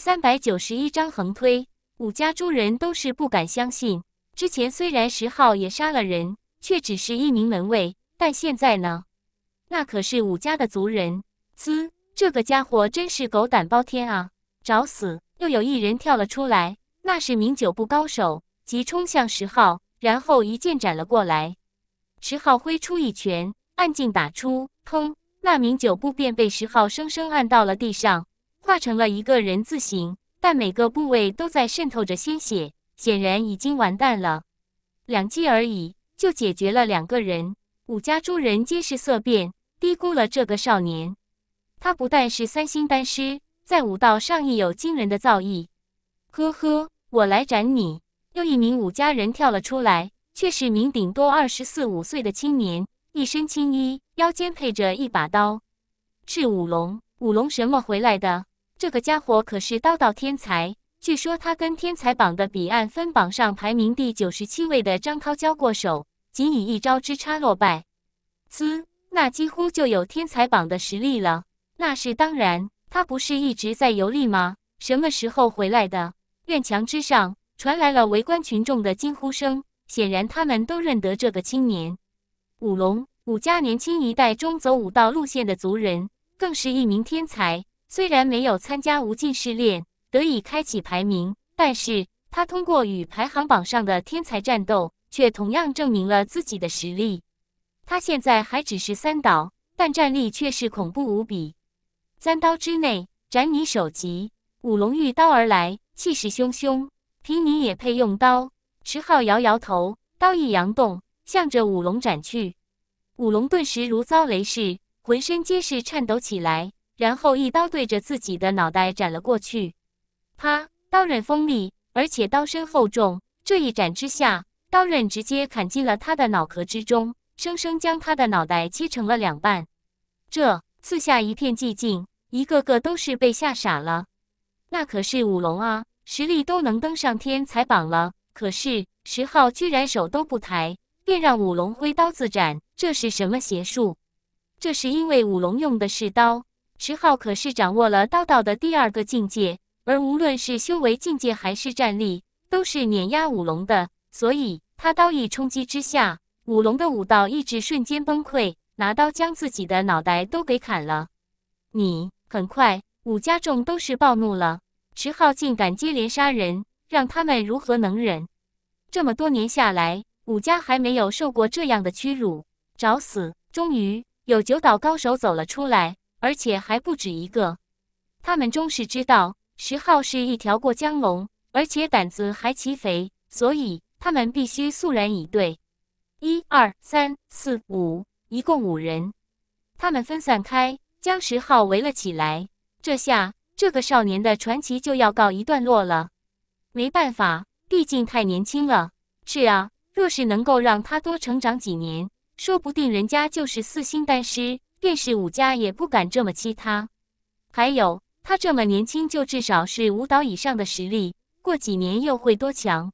三百九十一章横推，武家诸人都是不敢相信。之前虽然十号也杀了人，却只是一名门卫，但现在呢？那可是武家的族人！滋，这个家伙真是狗胆包天啊，找死！又有一人跳了出来，那是名九部高手，急冲向十号，然后一剑斩了过来。十号挥出一拳，暗劲打出，砰！那名九部便被十号生生按到了地上。化成了一个人字形，但每个部位都在渗透着鲜血，显然已经完蛋了。两击而已，就解决了两个人。武家诸人皆是色变，低估了这个少年。他不但是三星丹师，在武道上亦有惊人的造诣。呵呵，我来斩你！又一名武家人跳了出来，却是名顶多二十四五岁的青年，一身青衣，腰间配着一把刀。是武龙，武龙什么回来的？这个家伙可是刀道天才，据说他跟天才榜的彼岸分榜上排名第九十七位的张涛交过手，仅以一招之差落败。呲，那几乎就有天才榜的实力了。那是当然，他不是一直在游历吗？什么时候回来的？院墙之上传来了围观群众的惊呼声，显然他们都认得这个青年。武龙，武家年轻一代中走武道路线的族人，更是一名天才。虽然没有参加无尽试炼，得以开启排名，但是他通过与排行榜上的天才战斗，却同样证明了自己的实力。他现在还只是三岛，但战力却是恐怖无比。三刀之内斩你首级，五龙御刀而来，气势汹汹，凭你也配用刀？池浩摇摇头，刀一扬动，向着五龙斩去。五龙顿时如遭雷噬，浑身皆是颤抖起来。然后一刀对着自己的脑袋斩了过去，啪！刀刃锋利，而且刀身厚重，这一斩之下，刀刃直接砍进了他的脑壳之中，生生将他的脑袋切成了两半。这刺下一片寂静，一个个都是被吓傻了。那可是舞龙啊，实力都能登上天才榜了，可是十号居然手都不抬，便让舞龙挥刀自斩，这是什么邪术？这是因为舞龙用的是刀。池浩可是掌握了刀道的第二个境界，而无论是修为境界还是战力，都是碾压武龙的。所以，他刀意冲击之下，武龙的武道意志瞬间崩溃，拿刀将自己的脑袋都给砍了。你很快，武家众都是暴怒了。池浩竟敢接连杀人，让他们如何能忍？这么多年下来，武家还没有受过这样的屈辱，找死！终于，有九岛高手走了出来。而且还不止一个，他们终是知道石号是一条过江龙，而且胆子还奇肥，所以他们必须肃然以对。一二三四五，一共五人，他们分散开，将石号围了起来。这下，这个少年的传奇就要告一段落了。没办法，毕竟太年轻了。是啊，若是能够让他多成长几年，说不定人家就是四星丹师。便是武家也不敢这么欺他。还有，他这么年轻，就至少是五蹈以上的实力，过几年又会多强。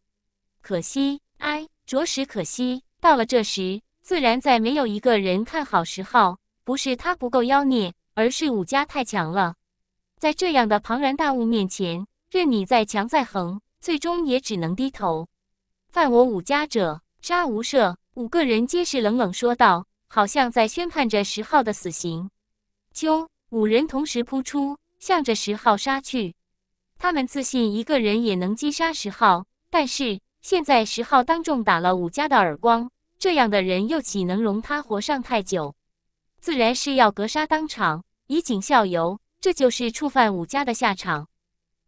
可惜，哎，着实可惜。到了这时，自然再没有一个人看好十号。不是他不够妖孽，而是武家太强了。在这样的庞然大物面前，任你再强再横，最终也只能低头。犯我武家者，杀无赦。五个人皆是冷冷说道。好像在宣判着十号的死刑。揪五人同时扑出，向着十号杀去。他们自信一个人也能击杀十号，但是现在十号当众打了武家的耳光，这样的人又岂能容他活上太久？自然是要格杀当场，以儆效尤。这就是触犯武家的下场。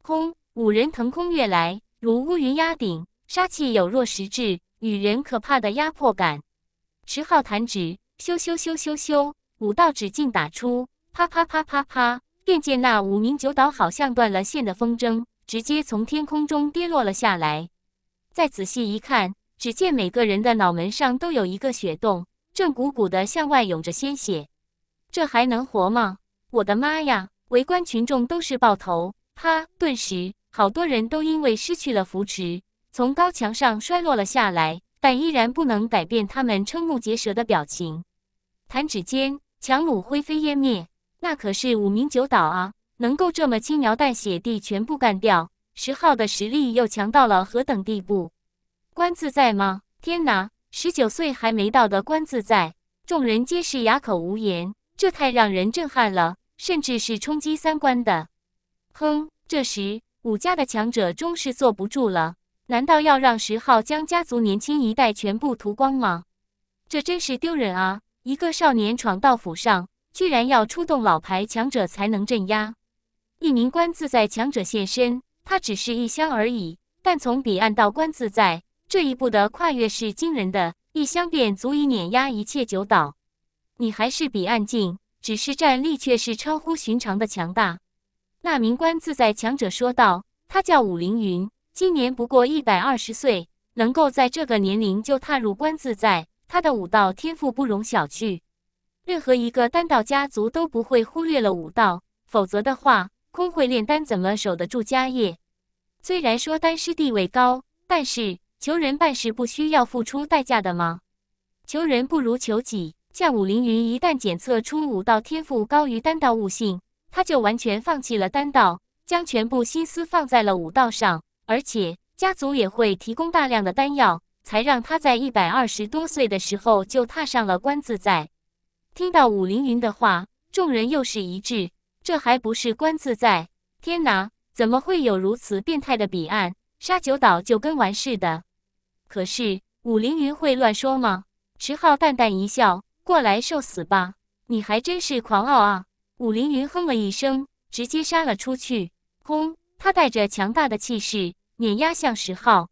空五人腾空跃来，如乌云压顶，杀气有若实质，与人可怕的压迫感。十号弹指。咻咻咻咻咻，五道指劲打出，啪啪啪啪啪，便见那五名九岛好像断了线的风筝，直接从天空中跌落了下来。再仔细一看，只见每个人的脑门上都有一个血洞，正鼓鼓的向外涌着鲜血。这还能活吗？我的妈呀！围观群众都是爆头，啪！顿时，好多人都因为失去了扶持，从高墙上摔落了下来，但依然不能改变他们瞠目结舌的表情。弹指间，强弩灰飞烟灭。那可是五名九岛啊，能够这么轻描淡写地全部干掉，石昊的实力又强到了何等地步？关自在吗？天哪，十九岁还没到的关自在，众人皆是哑口无言。这太让人震撼了，甚至是冲击三观的。哼！这时，武家的强者终是坐不住了。难道要让石昊将家族年轻一代全部屠光吗？这真是丢人啊！一个少年闯到府上，居然要出动老牌强者才能镇压。一名官自在强者现身，他只是一乡而已，但从彼岸到官自在这一步的跨越是惊人的，一乡便足以碾压一切九岛。你还是彼岸境，只是战力却是超乎寻常的强大。那名官自在强者说道：“他叫武凌云，今年不过一百二十岁，能够在这个年龄就踏入官自在。”他的武道天赋不容小觑，任何一个丹道家族都不会忽略了武道，否则的话，空会炼丹怎么守得住家业？虽然说丹师地位高，但是求人办事不需要付出代价的吗？求人不如求己。像武凌云一旦检测出武道天赋高于丹道悟性，他就完全放弃了丹道，将全部心思放在了武道上，而且家族也会提供大量的丹药。才让他在一百二十多岁的时候就踏上了观自在。听到武凌云的话，众人又是一致：这还不是观自在？天哪，怎么会有如此变态的彼岸沙九岛？就跟玩似的。可是武凌云会乱说吗？石浩淡淡一笑：“过来受死吧！你还真是狂傲啊！”武凌云哼了一声，直接杀了出去。轰！他带着强大的气势碾压向石浩。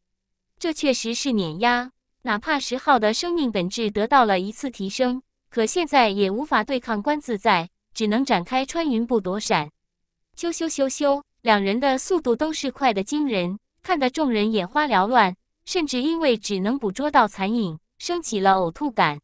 这确实是碾压，哪怕石号的生命本质得到了一次提升，可现在也无法对抗观自在，只能展开穿云不躲闪。咻咻咻咻，两人的速度都是快得惊人，看得众人眼花缭乱，甚至因为只能捕捉到残影，升起了呕吐感。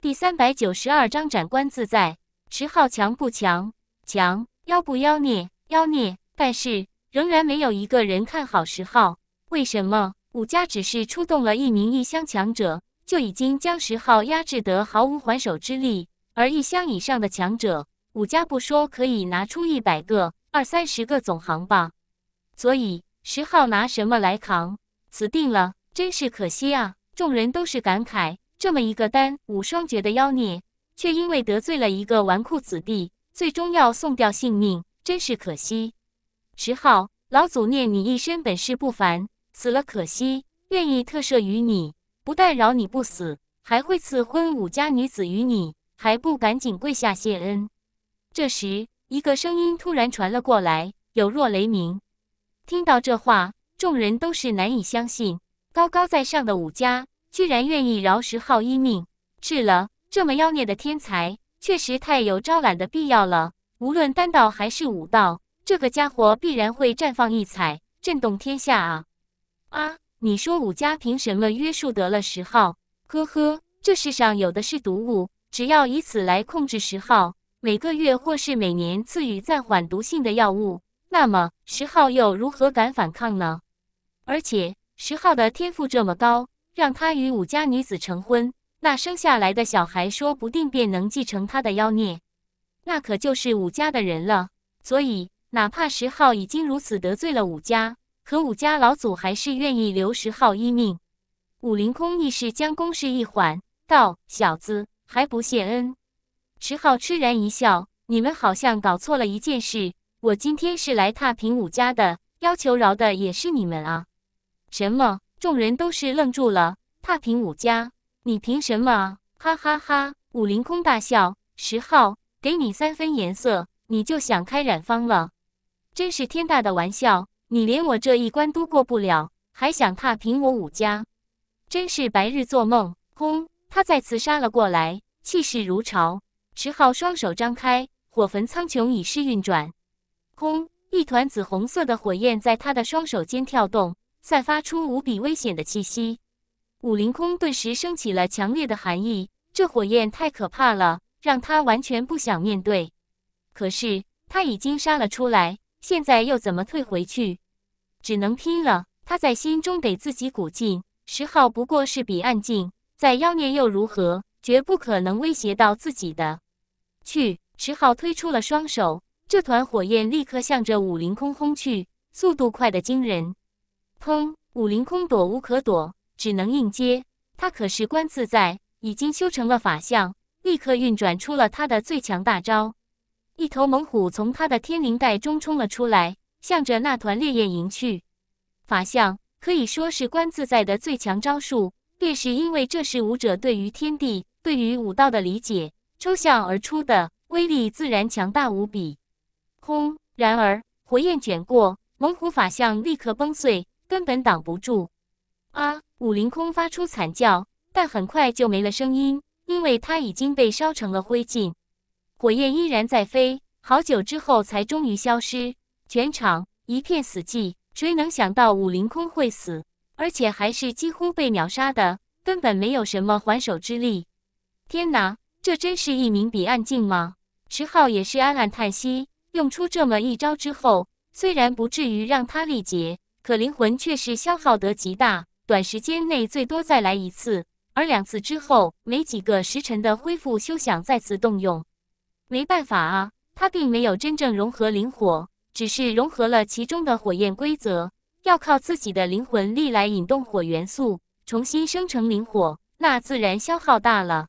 第三百九十二章斩观自在，十浩强不强？强妖不妖孽？妖孽。但是仍然没有一个人看好石号，为什么？武家只是出动了一名一乡强者，就已经将十号压制得毫无还手之力。而一乡以上的强者，武家不说可以拿出一百个，二三十个总行吧？所以十号拿什么来扛？死定了！真是可惜啊！众人都是感慨：这么一个单武双绝的妖孽，却因为得罪了一个纨绔子弟，最终要送掉性命，真是可惜。十号老祖念你一身本事不凡。死了可惜，愿意特赦于你，不但饶你不死，还会赐婚武家女子于你，还不赶紧跪下谢恩？这时，一个声音突然传了过来，有若雷鸣。听到这话，众人都是难以相信，高高在上的武家居然愿意饶石昊一命。是了，这么妖孽的天才，确实太有招揽的必要了。无论丹道还是武道，这个家伙必然会绽放异彩，震动天下啊！啊，你说武家凭什么约束得了十号？呵呵，这世上有的是毒物，只要以此来控制十号，每个月或是每年赐予暂缓毒性的药物，那么十号又如何敢反抗呢？而且十号的天赋这么高，让他与武家女子成婚，那生下来的小孩说不定便能继承他的妖孽，那可就是武家的人了。所以，哪怕十号已经如此得罪了武家。可武家老祖还是愿意留石昊一命，武林空亦是将攻势一缓，道：“小子还不谢恩？”石昊痴然一笑：“你们好像搞错了一件事，我今天是来踏平武家的，要求饶的也是你们啊！”什么？众人都是愣住了。踏平武家？你凭什么？哈哈哈！武林空大笑：“石浩，给你三分颜色，你就想开染坊了？真是天大的玩笑！”你连我这一关都过不了，还想踏平我武家，真是白日做梦！轰，他再次杀了过来，气势如潮。池浩双手张开，火焚苍穹已是运转。轰，一团紫红色的火焰在他的双手间跳动，散发出无比危险的气息。武林空顿时升起了强烈的寒意，这火焰太可怕了，让他完全不想面对。可是他已经杀了出来，现在又怎么退回去？只能拼了！他在心中给自己鼓劲。石昊不过是彼岸境，在妖孽又如何？绝不可能威胁到自己的。去！石昊推出了双手，这团火焰立刻向着武灵空轰去，速度快得惊人。砰！武灵空躲无可躲，只能硬接。他可是观自在，已经修成了法相，立刻运转出了他的最强大招。一头猛虎从他的天灵盖中冲了出来。向着那团烈焰迎去，法相可以说是观自在的最强招数，正是因为这是武者对于天地、对于武道的理解抽象而出的，威力自然强大无比。轰！然而火焰卷过，猛虎法相立刻崩碎，根本挡不住。啊！武灵空发出惨叫，但很快就没了声音，因为他已经被烧成了灰烬。火焰依然在飞，好久之后才终于消失。全场一片死寂，谁能想到武灵空会死，而且还是几乎被秒杀的，根本没有什么还手之力。天哪，这真是一名彼岸境吗？池浩也是暗暗叹息，用出这么一招之后，虽然不至于让他力竭，可灵魂却是消耗得极大。短时间内最多再来一次，而两次之后，没几个时辰的恢复，休想再次动用。没办法啊，他并没有真正融合灵火。只是融合了其中的火焰规则，要靠自己的灵魂力来引动火元素，重新生成灵火，那自然消耗大了。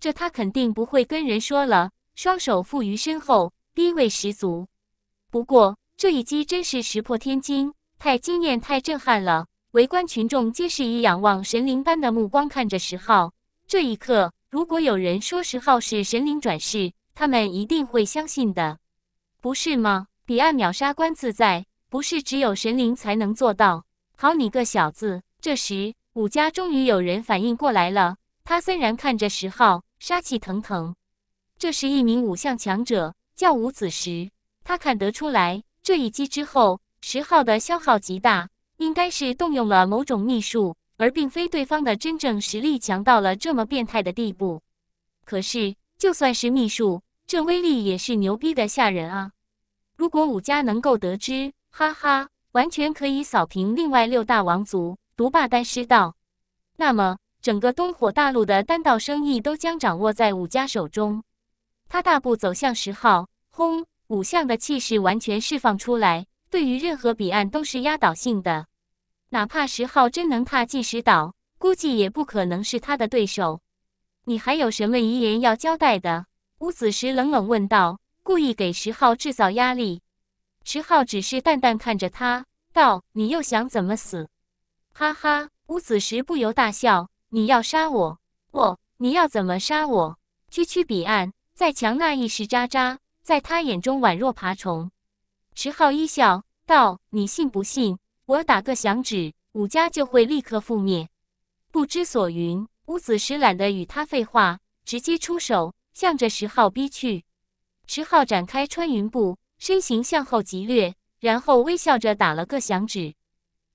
这他肯定不会跟人说了。双手负于身后，低位十足。不过这一击真是石破天惊，太惊艳，太震撼了！围观群众皆是以仰望神灵般的目光看着石浩。这一刻，如果有人说石浩是神灵转世，他们一定会相信的，不是吗？彼岸秒杀观自在，不是只有神灵才能做到。好你个小子！这时，武家终于有人反应过来了。他森然看着石昊，杀气腾腾。这是一名武相强者，叫武子石。他看得出来，这一击之后，石昊的消耗极大，应该是动用了某种秘术，而并非对方的真正实力强到了这么变态的地步。可是，就算是秘术，这威力也是牛逼的吓人啊！如果武家能够得知，哈哈，完全可以扫平另外六大王族，独霸丹师道。那么，整个东火大陆的丹道生意都将掌握在武家手中。他大步走向十号，轰！武相的气势完全释放出来，对于任何彼岸都是压倒性的。哪怕十号真能踏进石岛，估计也不可能是他的对手。你还有什么遗言要交代的？吴子时冷冷问道。故意给石浩制造压力，石浩只是淡淡看着他道：“你又想怎么死？”哈哈，乌子时不由大笑：“你要杀我，我，你要怎么杀我？区区彼岸，在强那一时渣渣，在他眼中宛若爬虫。”石浩一笑道：“你信不信？我打个响指，武家就会立刻覆灭？”不知所云，乌子时懒得与他废话，直接出手，向着石浩逼去。石浩展开穿云步，身形向后急掠，然后微笑着打了个响指，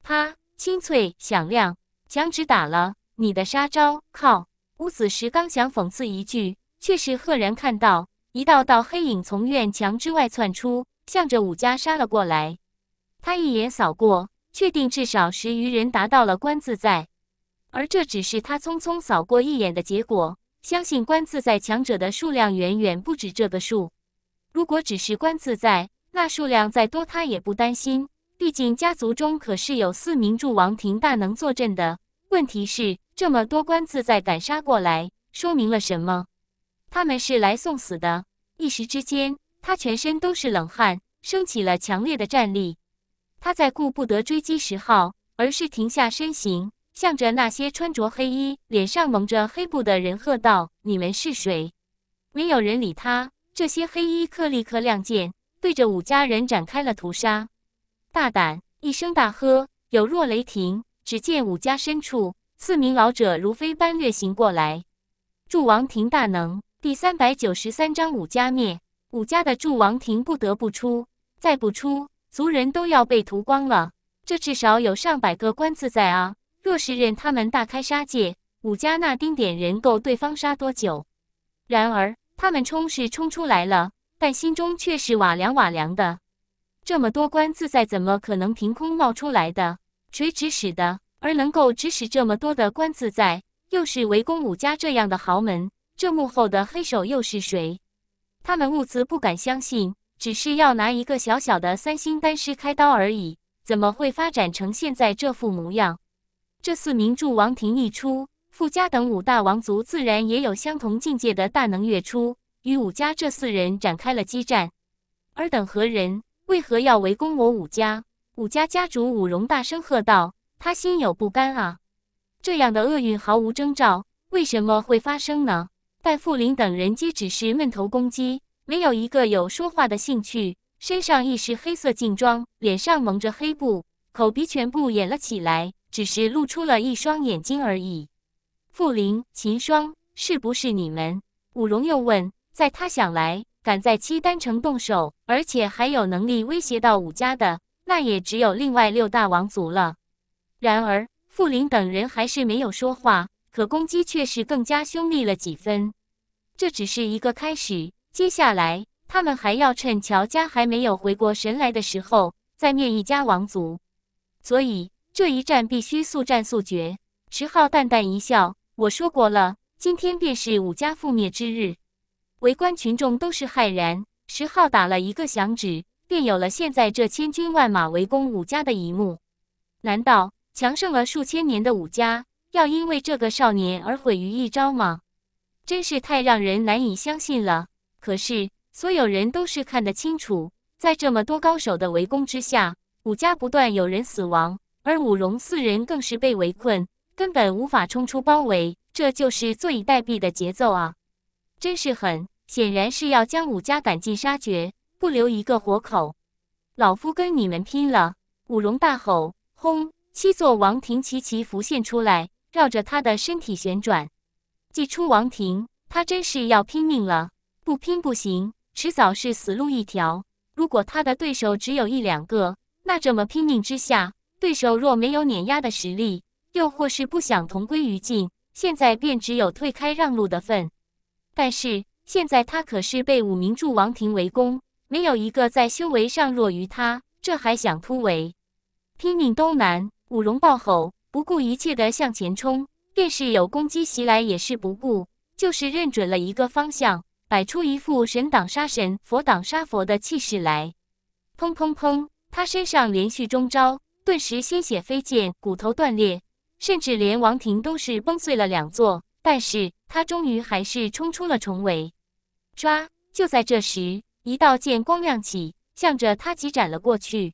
啪，清脆响亮，响指打了你的杀招。靠！乌子时刚想讽刺一句，却是赫然看到一道道黑影从院墙之外窜出，向着武家杀了过来。他一眼扫过，确定至少十余人达到了观自在，而这只是他匆匆扫过一眼的结果。相信观自在强者的数量远远不止这个数。如果只是观自在，那数量再多他也不担心。毕竟家族中可是有四名柱王庭大能坐镇的。问题是，这么多观自在敢杀过来，说明了什么？他们是来送死的。一时之间，他全身都是冷汗，升起了强烈的战栗。他在顾不得追击石昊，而是停下身形，向着那些穿着黑衣、脸上蒙着黑布的人喝道：“你们是谁？”没有人理他。这些黑衣客立刻亮剑，对着武家人展开了屠杀。大胆！一声大喝，有若雷霆。只见武家深处，四名老者如飞般掠行过来。《祝王庭大能》第三百九十三章：武家灭。武家的祝王庭不得不出，再不出，族人都要被屠光了。这至少有上百个官字在啊！若是任他们大开杀戒，武家那丁点人够对方杀多久？然而。他们冲是冲出来了，但心中却是瓦凉瓦凉的。这么多官自在怎么可能凭空冒出来的？谁指使的？而能够指使这么多的官自在，又是围攻武家这样的豪门，这幕后的黑手又是谁？他们兀自不敢相信，只是要拿一个小小的三星丹师开刀而已，怎么会发展成现在这副模样？这四名柱王庭一出。傅家等五大王族自然也有相同境界的大能跃出，与武家这四人展开了激战。尔等何人？为何要围攻我武家？武家家主武荣大声喝道：“他心有不甘啊！这样的厄运毫无征兆，为什么会发生呢？”但傅林等人皆只是闷头攻击，没有一个有说话的兴趣。身上亦是黑色劲装，脸上蒙着黑布，口鼻全部掩了起来，只是露出了一双眼睛而已。傅林、秦霜，是不是你们？武荣又问。在他想来，敢在契丹城动手，而且还有能力威胁到武家的，那也只有另外六大王族了。然而，傅林等人还是没有说话，可攻击却是更加凶厉了几分。这只是一个开始，接下来他们还要趁乔家还没有回过神来的时候再灭一家王族，所以这一战必须速战速决。池浩淡淡一笑。我说过了，今天便是武家覆灭之日。围观群众都是骇然。石浩打了一个响指，便有了现在这千军万马围攻武家的一幕。难道强盛了数千年的武家，要因为这个少年而毁于一朝吗？真是太让人难以相信了。可是所有人都是看得清楚，在这么多高手的围攻之下，武家不断有人死亡，而武荣四人更是被围困。根本无法冲出包围，这就是坐以待毙的节奏啊！真是狠，显然是要将武家赶尽杀绝，不留一个活口。老夫跟你们拼了！武龙大吼，轰，七座王庭齐齐浮现出来，绕着他的身体旋转。祭出王庭，他真是要拼命了，不拼不行，迟早是死路一条。如果他的对手只有一两个，那这么拼命之下，对手若没有碾压的实力，又或是不想同归于尽，现在便只有退开让路的份。但是现在他可是被五名祝王庭围攻，没有一个在修为上弱于他，这还想突围，拼命都难。五龙暴吼，不顾一切的向前冲，便是有攻击袭来也是不顾，就是认准了一个方向，摆出一副神挡杀神，佛挡杀佛的气势来。砰砰砰，他身上连续中招，顿时鲜血飞溅，骨头断裂。甚至连王庭都是崩碎了两座，但是他终于还是冲出了重围。抓！就在这时，一道剑光亮起，向着他急斩了过去。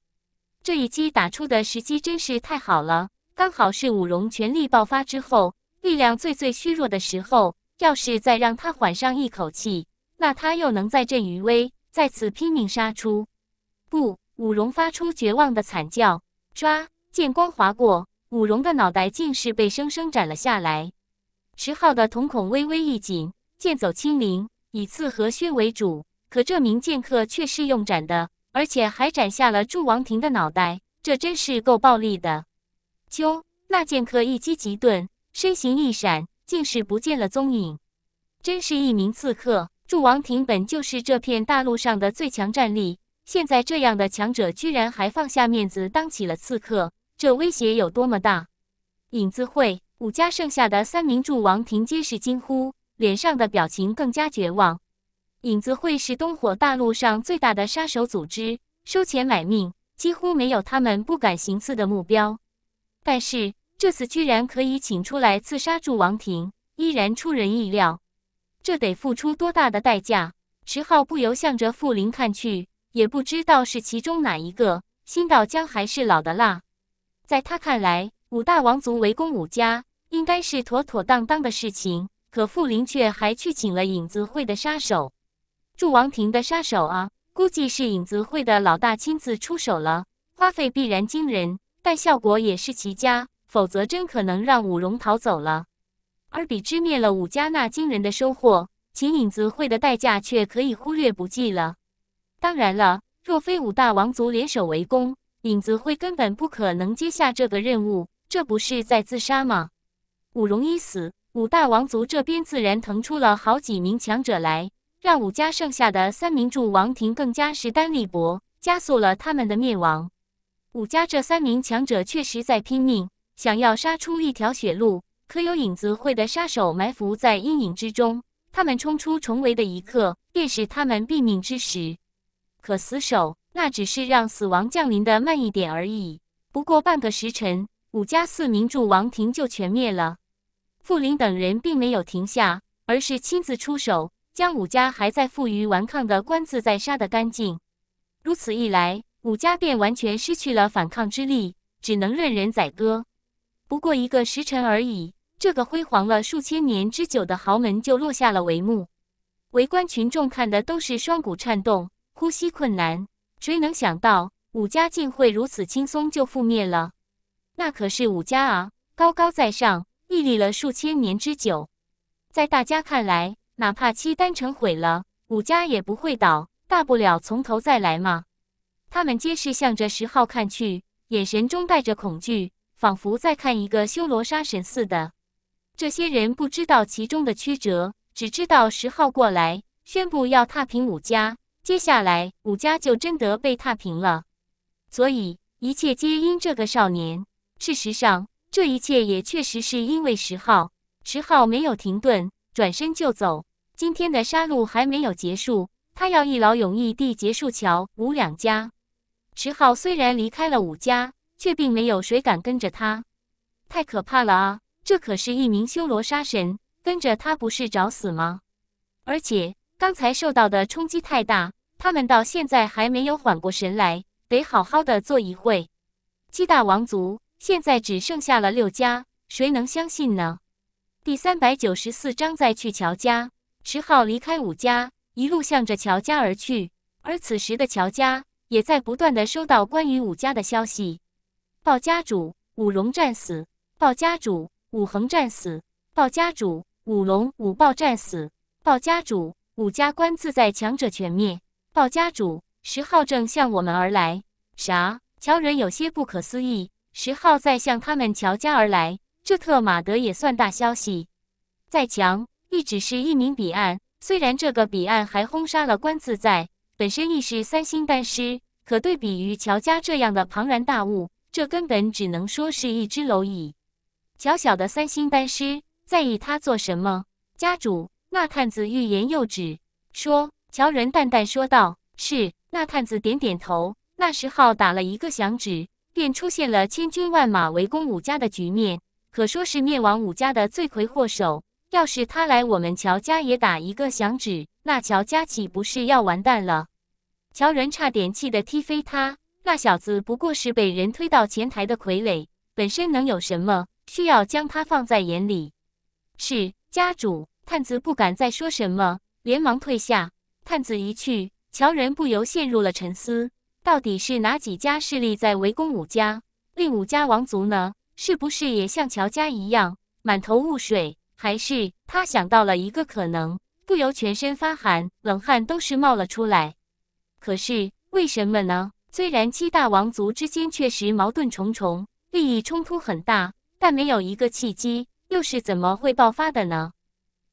这一击打出的时机真是太好了，刚好是武荣全力爆发之后，力量最最虚弱的时候。要是再让他缓上一口气，那他又能再振余威，再次拼命杀出。不！武荣发出绝望的惨叫。抓！剑光划过。武荣的脑袋竟是被生生斩了下来，石昊的瞳孔微微一紧。剑走轻灵，以刺和削为主，可这名剑客却是用斩的，而且还斩下了祝王庭的脑袋，这真是够暴力的。啾！那剑客一击即遁，身形一闪，竟是不见了踪影。真是一名刺客。祝王庭本就是这片大陆上的最强战力，现在这样的强者居然还放下面子当起了刺客。这威胁有多么大？影子会五家剩下的三名柱王庭皆是惊呼，脸上的表情更加绝望。影子会是东火大陆上最大的杀手组织，收钱买命，几乎没有他们不敢行刺的目标。但是这次居然可以请出来刺杀柱王庭，依然出人意料。这得付出多大的代价？池浩不由向着傅林看去，也不知道是其中哪一个新到姜还是老的辣。在他看来，五大王族围攻武家，应该是妥妥当当的事情。可傅林却还去请了影子会的杀手，祝王庭的杀手啊，估计是影子会的老大亲自出手了，花费必然惊人，但效果也是奇佳，否则真可能让武荣逃走了。而比之灭了武家那惊人的收获，请影子会的代价却可以忽略不计了。当然了，若非五大王族联手围攻。影子会根本不可能接下这个任务，这不是在自杀吗？武荣一死，五大王族这边自然腾出了好几名强者来，让武家剩下的三名柱王庭更加势单力薄，加速了他们的灭亡。武家这三名强者确实在拼命，想要杀出一条血路，可有影子会的杀手埋伏在阴影之中，他们冲出重围的一刻，便是他们毙命之时。可死守。那只是让死亡降临的慢一点而已。不过半个时辰，武家四名住王庭就全灭了。傅林等人并没有停下，而是亲自出手，将武家还在负隅顽抗的官自在杀得干净。如此一来，武家便完全失去了反抗之力，只能任人宰割。不过一个时辰而已，这个辉煌了数千年之久的豪门就落下了帷幕。围观群众看的都是双股颤动，呼吸困难。谁能想到武家竟会如此轻松就覆灭了？那可是武家啊，高高在上，屹立了数千年之久。在大家看来，哪怕七丹城毁了，武家也不会倒，大不了从头再来嘛。他们皆是向着十号看去，眼神中带着恐惧，仿佛在看一个修罗杀神似的。这些人不知道其中的曲折，只知道十号过来宣布要踏平武家。接下来，武家就真的被踏平了。所以，一切皆因这个少年。事实上，这一切也确实是因为石号。石号没有停顿，转身就走。今天的杀戮还没有结束，他要一劳永逸地结束乔武两家。石号虽然离开了武家，却并没有谁敢跟着他。太可怕了啊！这可是一名修罗杀神，跟着他不是找死吗？而且，刚才受到的冲击太大。他们到现在还没有缓过神来，得好好的坐一会。七大王族现在只剩下了六家，谁能相信呢？第三百九十四章再去乔家，池浩离开武家，一路向着乔家而去。而此时的乔家也在不断的收到关于武家的消息：鲍家主武龙战死，鲍家主武恒战死，鲍家主武龙、武豹战死，鲍家主武家官自在强者全灭。报家主石浩正向我们而来。啥？乔人有些不可思议。石浩在向他们乔家而来，这特马德也算大消息。再强，亦只是一名彼岸。虽然这个彼岸还轰杀了关自在，本身亦是三星丹师，可对比于乔家这样的庞然大物，这根本只能说是一只蝼蚁。小小的三星丹师，在意他做什么？家主，那探子欲言又止，说。乔仁淡淡说道：“是。”那探子点点头。那时候打了一个响指，便出现了千军万马围攻武家的局面，可说是灭亡武家的罪魁祸首。要是他来我们乔家也打一个响指，那乔家岂不是要完蛋了？乔仁差点气得踢飞他。那小子不过是被人推到前台的傀儡，本身能有什么？需要将他放在眼里？是家主探子不敢再说什么，连忙退下。探子一去，乔仁不由陷入了沉思：到底是哪几家势力在围攻武家，另武家王族呢？是不是也像乔家一样满头雾水？还是他想到了一个可能，不由全身发寒，冷汗都是冒了出来。可是为什么呢？虽然七大王族之间确实矛盾重重，利益冲突很大，但没有一个契机，又是怎么会爆发的呢？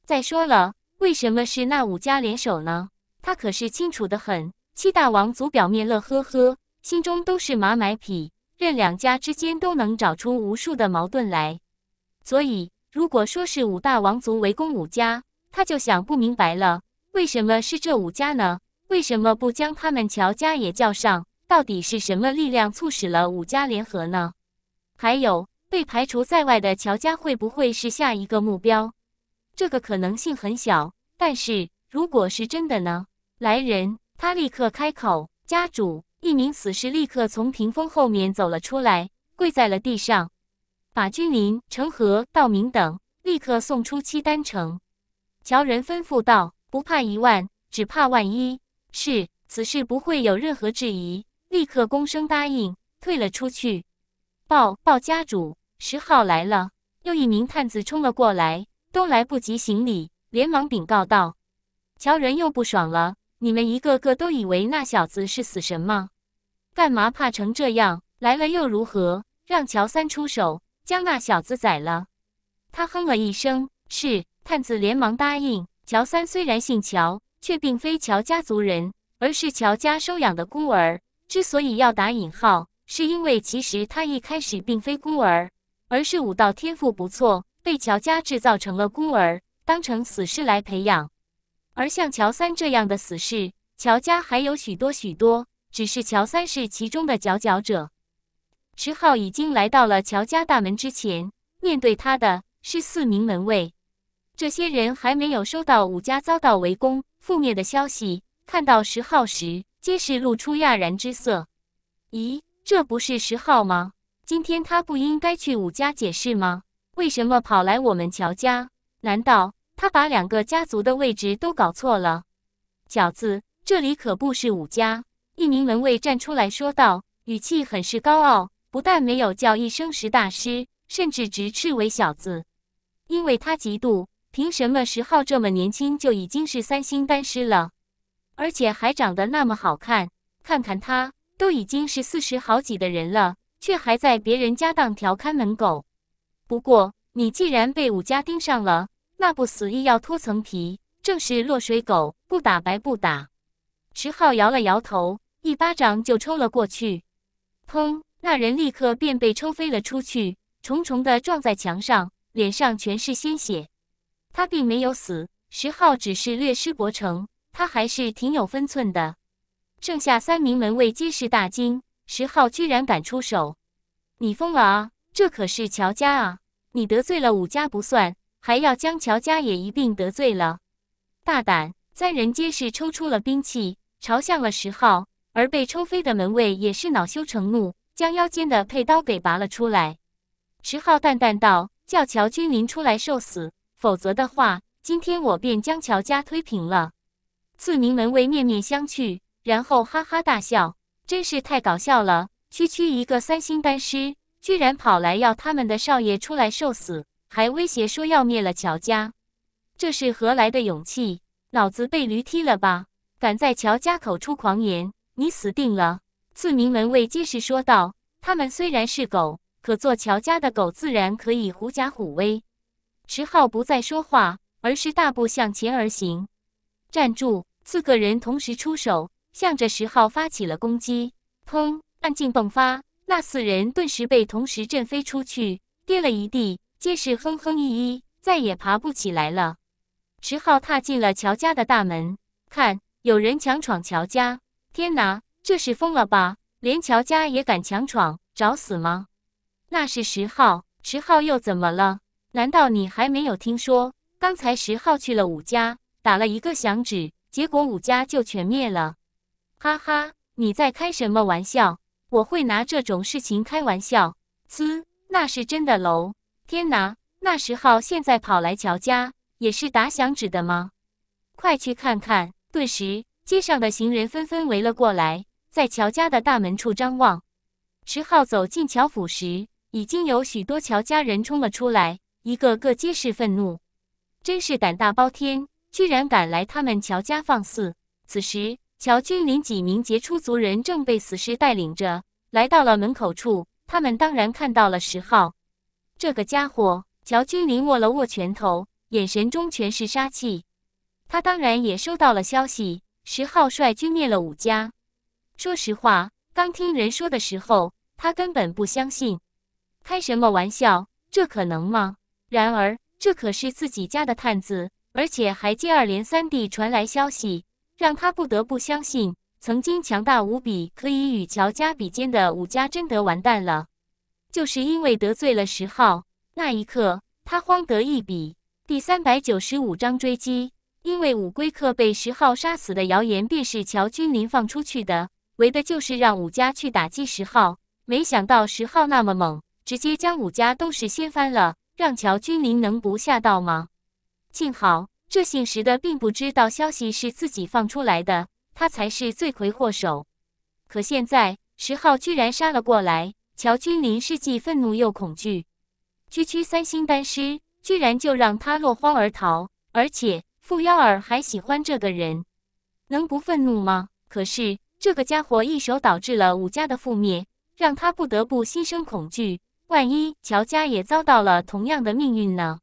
再说了，为什么是那五家联手呢？他可是清楚的很，七大王族表面乐呵呵，心中都是马买匹，任两家之间都能找出无数的矛盾来。所以，如果说是五大王族围攻五家，他就想不明白了，为什么是这五家呢？为什么不将他们乔家也叫上？到底是什么力量促使了五家联合呢？还有被排除在外的乔家，会不会是下一个目标？这个可能性很小，但是如果是真的呢？来人！他立刻开口：“家主！”一名死士立刻从屏风后面走了出来，跪在了地上。马君林、程和、道明等立刻送出七丹城。乔仁吩咐道：“不怕一万，只怕万一。”是，此事不会有任何质疑。立刻躬身答应，退了出去。报报，家主，石号来了。又一名探子冲了过来，都来不及行礼，连忙禀告道：“乔仁又不爽了。”你们一个个都以为那小子是死神吗？干嘛怕成这样？来了又如何？让乔三出手，将那小子宰了。他哼了一声，是探子连忙答应。乔三虽然姓乔，却并非乔家族人，而是乔家收养的孤儿。之所以要打引号，是因为其实他一开始并非孤儿，而是武道天赋不错，被乔家制造成了孤儿，当成死士来培养。而像乔三这样的死士，乔家还有许多许多，只是乔三是其中的佼佼者。石浩已经来到了乔家大门之前，面对他的是四名门卫。这些人还没有收到武家遭到围攻覆灭的消息，看到石浩时，皆是露出讶然之色。咦，这不是石浩吗？今天他不应该去武家解释吗？为什么跑来我们乔家？难道？他把两个家族的位置都搞错了。小子，这里可不是武家。一名门卫站出来说道，语气很是高傲，不但没有叫一声石大师，甚至直斥为小子，因为他嫉妒，凭什么石浩这么年轻就已经是三星丹师了，而且还长得那么好看？看看他，都已经是四十好几的人了，却还在别人家当条看门狗。不过，你既然被武家盯上了。那不死亦要脱层皮，正是落水狗，不打白不打。石浩摇了摇头，一巴掌就抽了过去。砰！那人立刻便被抽飞了出去，重重的撞在墙上，脸上全是鲜血。他并没有死，石浩只是略施薄惩，他还是挺有分寸的。剩下三名门卫皆是大惊：石浩居然敢出手！你疯了啊！这可是乔家啊！你得罪了武家不算。还要将乔家也一并得罪了，大胆！三人皆是抽出了兵器，朝向了石浩，而被抽飞的门卫也是恼羞成怒，将腰间的佩刀给拔了出来。石浩淡淡道：“叫乔君临出来受死，否则的话，今天我便将乔家推平了。”四名门卫面面相觑，然后哈哈大笑：“真是太搞笑了！区区一个三星丹师，居然跑来要他们的少爷出来受死。”还威胁说要灭了乔家，这是何来的勇气？老子被驴踢了吧！敢在乔家口出狂言，你死定了！四名门卫皆是说道：“他们虽然是狗，可做乔家的狗，自然可以狐假虎威。”石浩不再说话，而是大步向前而行。站住！四个人同时出手，向着石浩发起了攻击。砰！暗劲迸发，那四人顿时被同时震飞出去，跌了一地。皆是哼哼一一，再也爬不起来了。石浩踏进了乔家的大门，看，有人强闯乔家！天哪，这是疯了吧？连乔家也敢强闯，找死吗？那是石浩，石浩又怎么了？难道你还没有听说？刚才石浩去了武家，打了一个响指，结果武家就全灭了。哈哈，你在开什么玩笑？我会拿这种事情开玩笑？嘶，那是真的喽。天哪！那十号现在跑来乔家，也是打响指的吗？快去看看！顿时，街上的行人纷纷围了过来，在乔家的大门处张望。十号走进乔府时，已经有许多乔家人冲了出来，一个个皆是愤怒，真是胆大包天，居然敢来他们乔家放肆！此时，乔军林几名杰出族人正被死尸带领着来到了门口处，他们当然看到了十号，这个家伙，乔君临握了握拳头，眼神中全是杀气。他当然也收到了消息，石号率军灭了武家。说实话，刚听人说的时候，他根本不相信，开什么玩笑，这可能吗？然而，这可是自己家的探子，而且还接二连三地传来消息，让他不得不相信，曾经强大无比、可以与乔家比肩的武家，真的完蛋了。就是因为得罪了十号，那一刻他慌得一笔。第三百九十五章追击，因为五龟客被十号杀死的谣言，便是乔君临放出去的，为的就是让武家去打击十号。没想到十号那么猛，直接将武家都是掀翻了，让乔君临能不吓到吗？幸好这姓石的并不知道消息是自己放出来的，他才是罪魁祸首。可现在，十号居然杀了过来。乔君临是既愤怒又恐惧，区区三星丹师，居然就让他落荒而逃，而且傅幺儿还喜欢这个人，能不愤怒吗？可是这个家伙一手导致了武家的覆灭，让他不得不心生恐惧。万一乔家也遭到了同样的命运呢？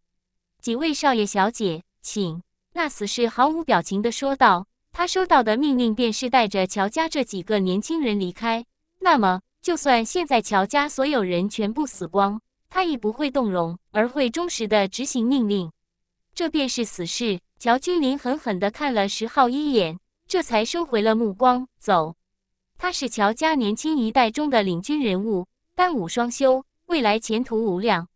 几位少爷小姐，请那死士毫无表情地说道：“他收到的命令便是带着乔家这几个年轻人离开。”那么。就算现在乔家所有人全部死光，他亦不会动容，而会忠实的执行命令。这便是死士。乔君临狠狠的看了石浩一眼，这才收回了目光，走。他是乔家年轻一代中的领军人物，单武双修，未来前途无量。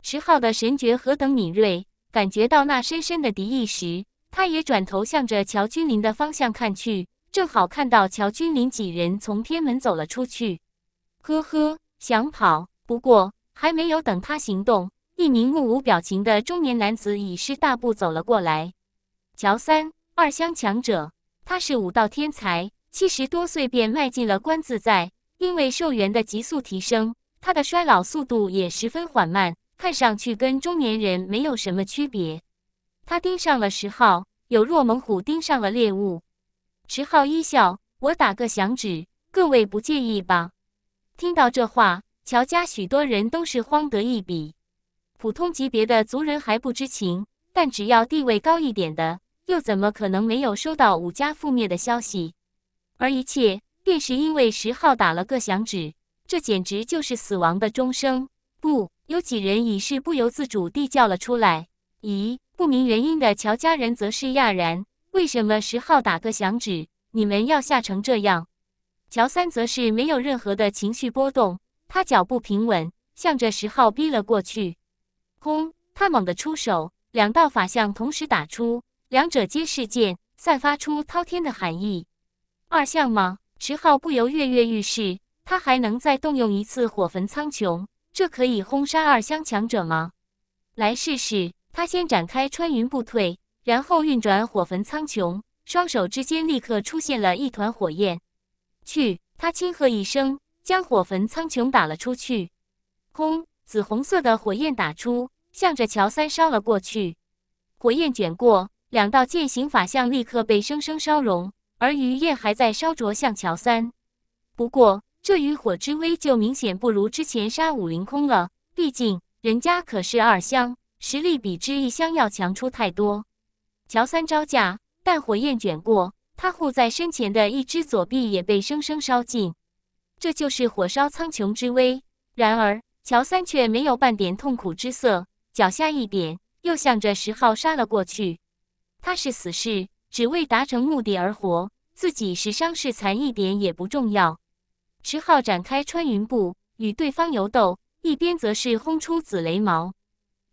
石浩的神觉何等敏锐，感觉到那深深的敌意时，他也转头向着乔君临的方向看去，正好看到乔君临几人从天门走了出去。呵呵，想跑？不过还没有等他行动，一名目无表情的中年男子已是大步走了过来。乔三，二相强者，他是武道天才，七十多岁便迈进了观自在。因为寿元的急速提升，他的衰老速度也十分缓慢，看上去跟中年人没有什么区别。他盯上了十号，有若猛虎盯上了猎物。迟浩一笑：“我打个响指，各位不介意吧？”听到这话，乔家许多人都是慌得一比。普通级别的族人还不知情，但只要地位高一点的，又怎么可能没有收到武家覆灭的消息？而一切便是因为十号打了个响指，这简直就是死亡的钟声！不，有几人已是不由自主地叫了出来。咦，不明原因的乔家人则是讶然：为什么十号打个响指，你们要吓成这样？乔三则是没有任何的情绪波动，他脚步平稳，向着石浩逼了过去。轰！他猛地出手，两道法相同时打出，两者皆是剑，散发出滔天的寒意。二相吗？石浩不由跃跃欲试。他还能再动用一次火焚苍穹？这可以轰杀二相强者吗？来试试！他先展开穿云步退，然后运转火焚苍穹，双手之间立刻出现了一团火焰。去！他轻喝一声，将火焚苍穹打了出去。轰！紫红色的火焰打出，向着乔三烧了过去。火焰卷过，两道剑形法相立刻被生生烧融，而余焰还在烧灼向乔三。不过，这余火之威就明显不如之前杀武林空了，毕竟人家可是二相，实力比之一相要强出太多。乔三招架，但火焰卷过。他护在身前的一只左臂也被生生烧尽，这就是火烧苍穹之威。然而乔三却没有半点痛苦之色，脚下一点，又向着石浩杀了过去。他是死士，只为达成目的而活，自己是伤是残一点也不重要。石浩展开穿云步与对方游斗，一边则是轰出紫雷矛，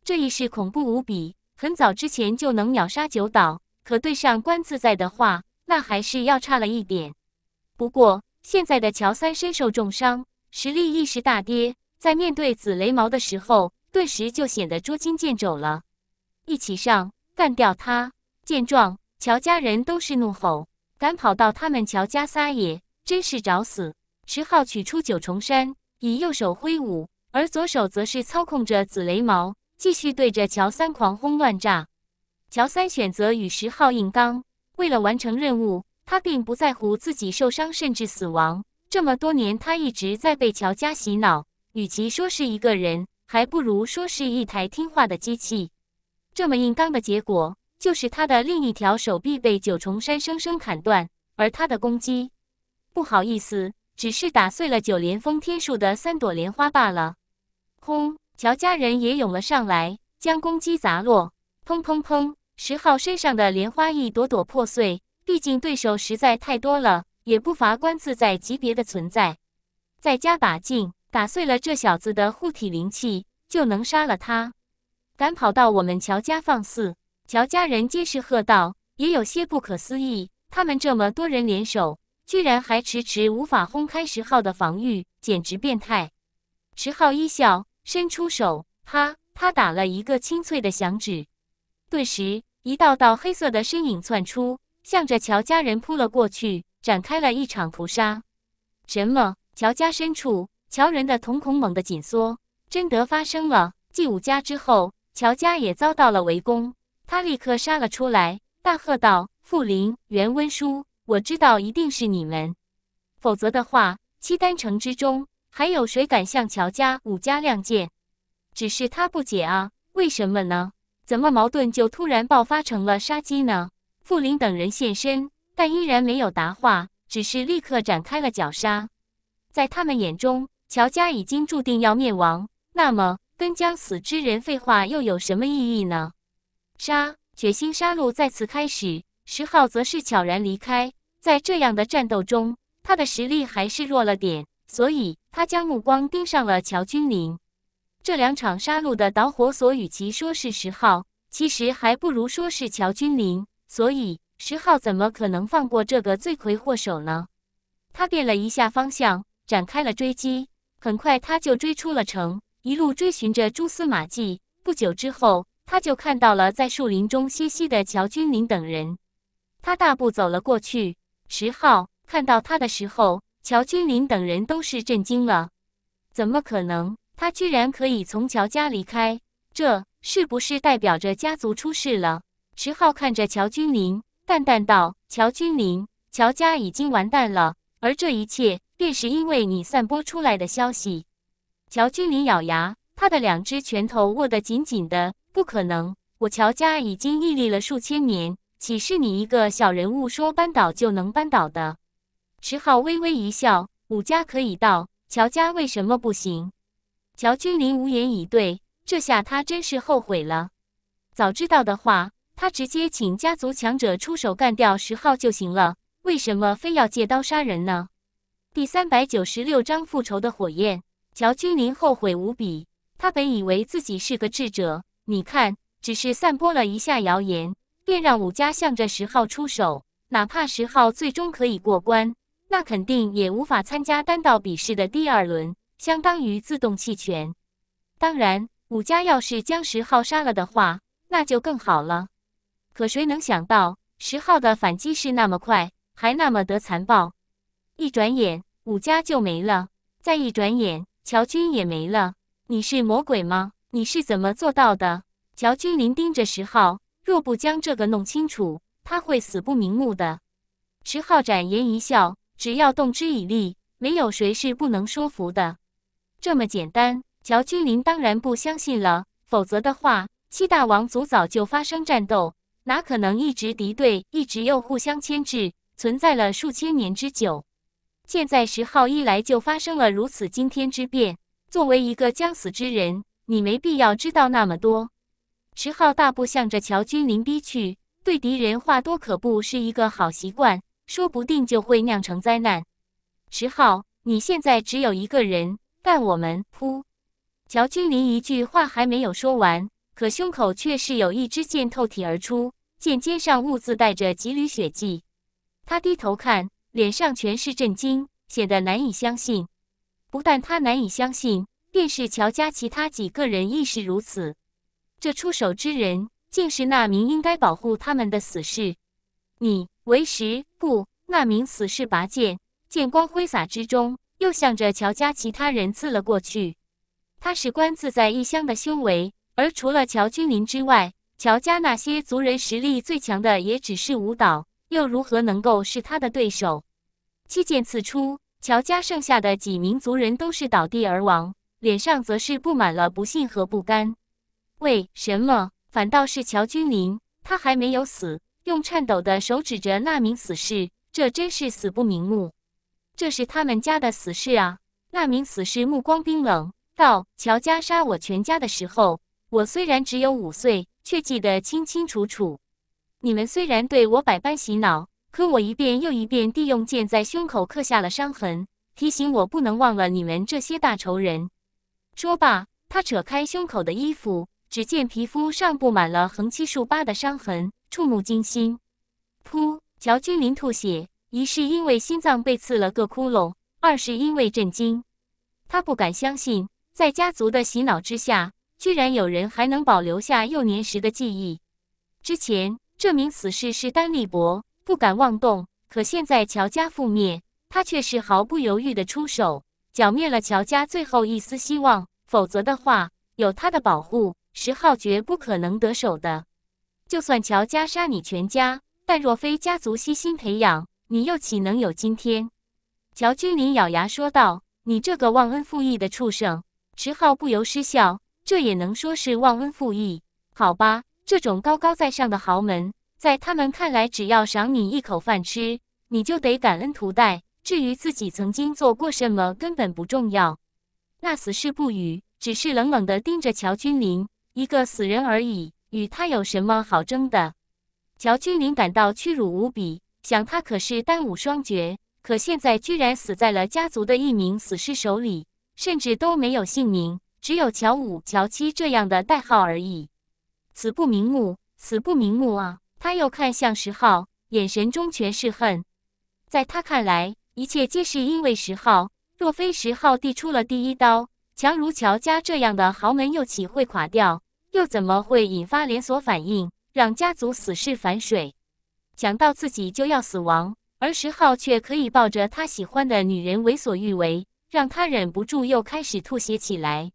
这一式恐怖无比，很早之前就能秒杀九岛，可对上官自在的话。那还是要差了一点，不过现在的乔三身受重伤，实力一时大跌，在面对紫雷矛的时候，顿时就显得捉襟见肘了。一起上，干掉他！见状，乔家人都是怒吼：“敢跑到他们乔家撒野，真是找死！”石浩取出九重山，以右手挥舞，而左手则是操控着紫雷矛，继续对着乔三狂轰乱炸。乔三选择与石浩硬刚。为了完成任务，他并不在乎自己受伤甚至死亡。这么多年，他一直在被乔家洗脑，与其说是一个人，还不如说是一台听话的机器。这么硬刚的结果，就是他的另一条手臂被九重山生生砍断，而他的攻击，不好意思，只是打碎了九莲峰天树的三朵莲花罢了。轰！乔家人也涌了上来，将攻击砸落，砰砰砰。石昊身上的莲花一朵朵破碎，毕竟对手实在太多了，也不乏观自在级别的存在。再加把劲，打碎了这小子的护体灵气，就能杀了他。敢跑到我们乔家放肆！乔家人皆是喝道，也有些不可思议。他们这么多人联手，居然还迟迟无法轰开石昊的防御，简直变态。石昊一笑，伸出手，啪，他打了一个清脆的响指，顿时。一道道黑色的身影窜出，向着乔家人扑了过去，展开了一场屠杀。什么？乔家深处，乔人的瞳孔猛地紧缩。真的发生了？继武家之后，乔家也遭到了围攻。他立刻杀了出来，大喝道：“傅林、袁温叔，我知道一定是你们。否则的话，契丹城之中还有谁敢向乔家、武家亮剑？”只是他不解啊，为什么呢？怎么矛盾就突然爆发成了杀机呢？傅林等人现身，但依然没有答话，只是立刻展开了绞杀。在他们眼中，乔家已经注定要灭亡，那么跟将死之人废话又有什么意义呢？杀，决心杀戮再次开始。石浩则是悄然离开，在这样的战斗中，他的实力还是弱了点，所以他将目光盯上了乔君临。这两场杀戮的导火索，与其说是十号，其实还不如说是乔君林。所以，十号怎么可能放过这个罪魁祸首呢？他变了一下方向，展开了追击。很快，他就追出了城，一路追寻着蛛丝马迹。不久之后，他就看到了在树林中歇息的乔君林等人。他大步走了过去。十号看到他的时候，乔君林等人都是震惊了：怎么可能？他居然可以从乔家离开，这是不是代表着家族出事了？池浩看着乔君临，淡淡道：“乔君临，乔家已经完蛋了，而这一切便是因为你散播出来的消息。”乔君临咬牙，他的两只拳头握得紧紧的。不可能，我乔家已经屹立了数千年，岂是你一个小人物说扳倒就能扳倒的？池浩微微一笑：“武家可以到，乔家为什么不行？”乔君临无言以对，这下他真是后悔了。早知道的话，他直接请家族强者出手干掉十号就行了，为什么非要借刀杀人呢？第三百九十六章复仇的火焰。乔君临后悔无比，他本以为自己是个智者，你看，只是散播了一下谣言，便让武家向着十号出手，哪怕十号最终可以过关，那肯定也无法参加单道比试的第二轮。相当于自动弃权。当然，武家要是将十号杀了的话，那就更好了。可谁能想到，十号的反击是那么快，还那么的残暴？一转眼，武家就没了；再一转眼，乔军也没了。你是魔鬼吗？你是怎么做到的？乔军林盯着十号，若不将这个弄清楚，他会死不瞑目的。十号展颜一笑，只要动之以利，没有谁是不能说服的。这么简单，乔君临当然不相信了。否则的话，七大王族早就发生战斗，哪可能一直敌对，一直又互相牵制，存在了数千年之久？现在石昊一来就发生了如此惊天之变。作为一个将死之人，你没必要知道那么多。石昊大步向着乔君临逼去。对敌人话多可不是一个好习惯，说不定就会酿成灾难。石昊，你现在只有一个人。但我们噗！乔君临一句话还没有说完，可胸口却是有一支箭透体而出，箭尖上兀自带着几缕血迹。他低头看，脸上全是震惊，显得难以相信。不但他难以相信，便是乔家其他几个人亦是如此。这出手之人，竟是那名应该保护他们的死士。你为时不？那名死士拔剑，剑光挥洒之中。又向着乔家其他人刺了过去。他是观自在异乡的修为，而除了乔君临之外，乔家那些族人实力最强的也只是舞蹈，又如何能够是他的对手？七剑刺出，乔家剩下的几名族人都是倒地而亡，脸上则是布满了不信和不甘。为什么反倒是乔君临？他还没有死，用颤抖的手指着那名死士，这真是死不瞑目。这是他们家的死士啊！那名死士目光冰冷，道：“乔家杀我全家的时候，我虽然只有五岁，却记得清清楚楚。你们虽然对我百般洗脑，可我一遍又一遍地用剑在胸口刻下了伤痕，提醒我不能忘了你们这些大仇人。”说罢，他扯开胸口的衣服，只见皮肤上布满了横七竖八的伤痕，触目惊心。噗！乔君临吐血。一是因为心脏被刺了个窟窿，二是因为震惊。他不敢相信，在家族的洗脑之下，居然有人还能保留下幼年时的记忆。之前这名死士势单力薄，不敢妄动。可现在乔家覆灭，他却是毫不犹豫地出手，剿灭了乔家最后一丝希望。否则的话，有他的保护，石浩绝不可能得手的。就算乔家杀你全家，但若非家族悉心培养，你又岂能有今天？乔君临咬牙说道：“你这个忘恩负义的畜生！”池浩不由失笑：“这也能说是忘恩负义？好吧，这种高高在上的豪门，在他们看来，只要赏你一口饭吃，你就得感恩图待。至于自己曾经做过什么，根本不重要。”那死侍不语，只是冷冷地盯着乔君临。一个死人而已，与他有什么好争的？乔君临感到屈辱无比。想他可是单武双绝，可现在居然死在了家族的一名死士手里，甚至都没有姓名，只有乔五、乔七这样的代号而已。死不瞑目，死不瞑目啊！他又看向十号，眼神中全是恨。在他看来，一切皆是因为十号。若非十号递出了第一刀，强如乔家这样的豪门又岂会垮掉？又怎么会引发连锁反应，让家族死士反水？想到自己就要死亡，而石号却可以抱着他喜欢的女人为所欲为，让他忍不住又开始吐血起来。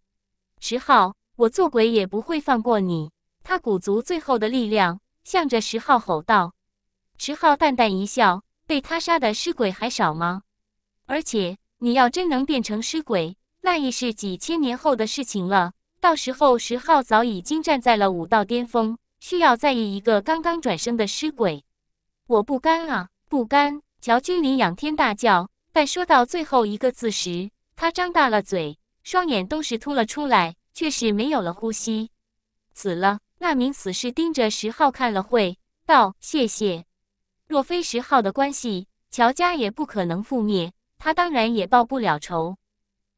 石号，我做鬼也不会放过你！他鼓足最后的力量，向着石号吼道。石号淡淡一笑：“被他杀的尸鬼还少吗？而且你要真能变成尸鬼，那也是几千年后的事情了。到时候，石号早已经站在了武道巅峰，需要在意一个刚刚转生的尸鬼。”我不甘啊！不甘！乔君临仰天大叫，但说到最后一个字时，他张大了嘴，双眼都是凸了出来，却是没有了呼吸，死了。那名死士盯着石浩看了会，道：“谢谢。若非石浩的关系，乔家也不可能覆灭，他当然也报不了仇。”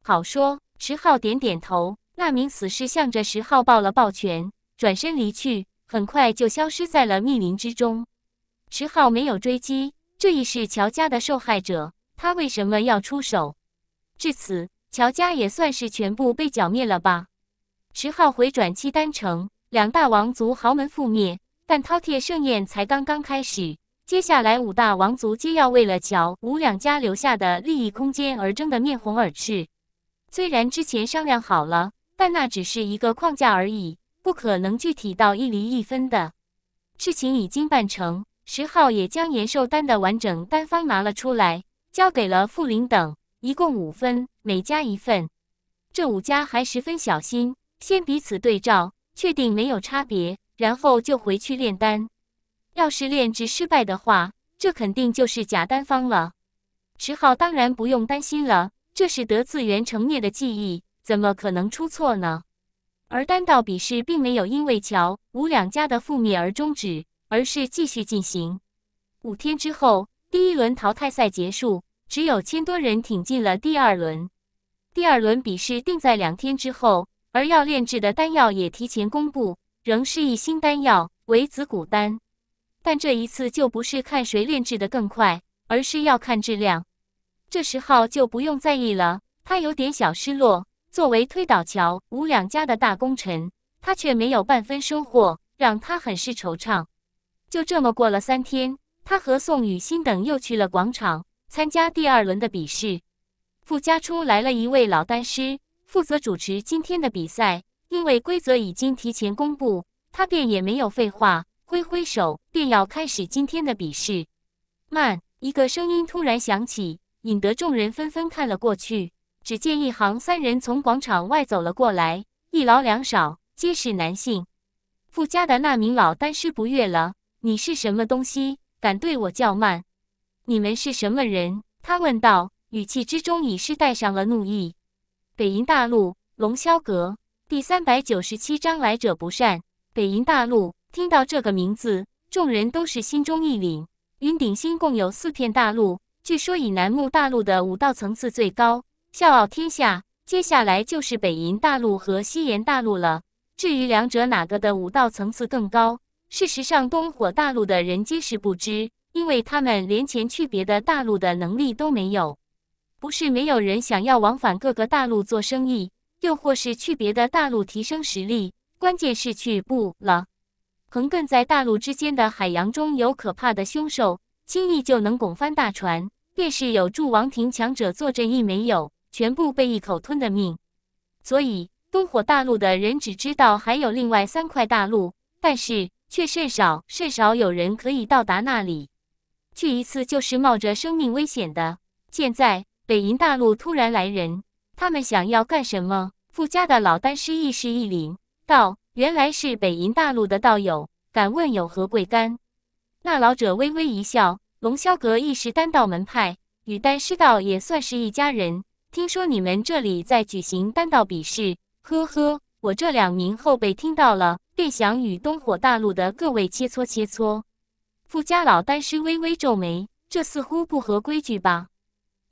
好说。石浩点点头。那名死士向着石浩抱了抱拳，转身离去，很快就消失在了密林之中。石浩没有追击，这已是乔家的受害者。他为什么要出手？至此，乔家也算是全部被剿灭了吧。石浩回转契丹城，两大王族豪门覆灭，但饕餮盛宴才刚刚开始。接下来五大王族皆要为了乔、吴两家留下的利益空间而争得面红耳赤。虽然之前商量好了，但那只是一个框架而已，不可能具体到一厘一分的。事情已经办成。石浩也将延寿丹的完整单方拿了出来，交给了傅林等，一共五分，每家一份。这五家还十分小心，先彼此对照，确定没有差别，然后就回去炼丹。要是炼制失败的话，这肯定就是假单方了。石浩当然不用担心了，这是得自元成灭的记忆，怎么可能出错呢？而丹道比试并没有因为乔吴两家的覆灭而终止。而是继续进行。五天之后，第一轮淘汰赛结束，只有千多人挺进了第二轮。第二轮比试定在两天之后，而要炼制的丹药也提前公布，仍是一星丹药，为子骨丹。但这一次就不是看谁炼制的更快，而是要看质量。这时候就不用在意了。他有点小失落，作为推倒桥吴两家的大功臣，他却没有半分收获，让他很是惆怅。就这么过了三天，他和宋雨欣等又去了广场参加第二轮的比试。傅家出来了一位老丹师，负责主持今天的比赛。因为规则已经提前公布，他便也没有废话，挥挥手便要开始今天的比试。慢！一个声音突然响起，引得众人纷纷看了过去。只见一行三人从广场外走了过来，一老两少，皆是男性。傅家的那名老丹师不悦了。你是什么东西，敢对我叫慢？你们是什么人？他问道，语气之中已是带上了怒意。北银大陆，龙霄阁第三百九十七章来者不善。北银大陆，听到这个名字，众人都是心中一凛。云顶星共有四片大陆，据说以南木大陆的武道层次最高，笑傲天下。接下来就是北银大陆和西炎大陆了。至于两者哪个的武道层次更高？事实上，东火大陆的人皆是不知，因为他们连前去别的大陆的能力都没有。不是没有人想要往返各个大陆做生意，又或是去别的大陆提升实力，关键是去不了。横亘在大陆之间的海洋中有可怕的凶兽，轻易就能拱翻大船。便是有助王庭强者坐镇，亦没有，全部被一口吞的命。所以，东火大陆的人只知道还有另外三块大陆，但是。却甚少，甚少有人可以到达那里。去一次就是冒着生命危险的。现在北银大陆突然来人，他们想要干什么？傅家的老丹师亦是一凛道：“原来是北银大陆的道友，敢问有何贵干？”那老者微微一笑：“龙霄阁亦是丹道门派，与丹师道也算是一家人。听说你们这里在举行丹道比试，呵呵。”我这两名后辈听到了，便想与东火大陆的各位切磋切磋。傅家老丹师微微皱眉，这似乎不合规矩吧？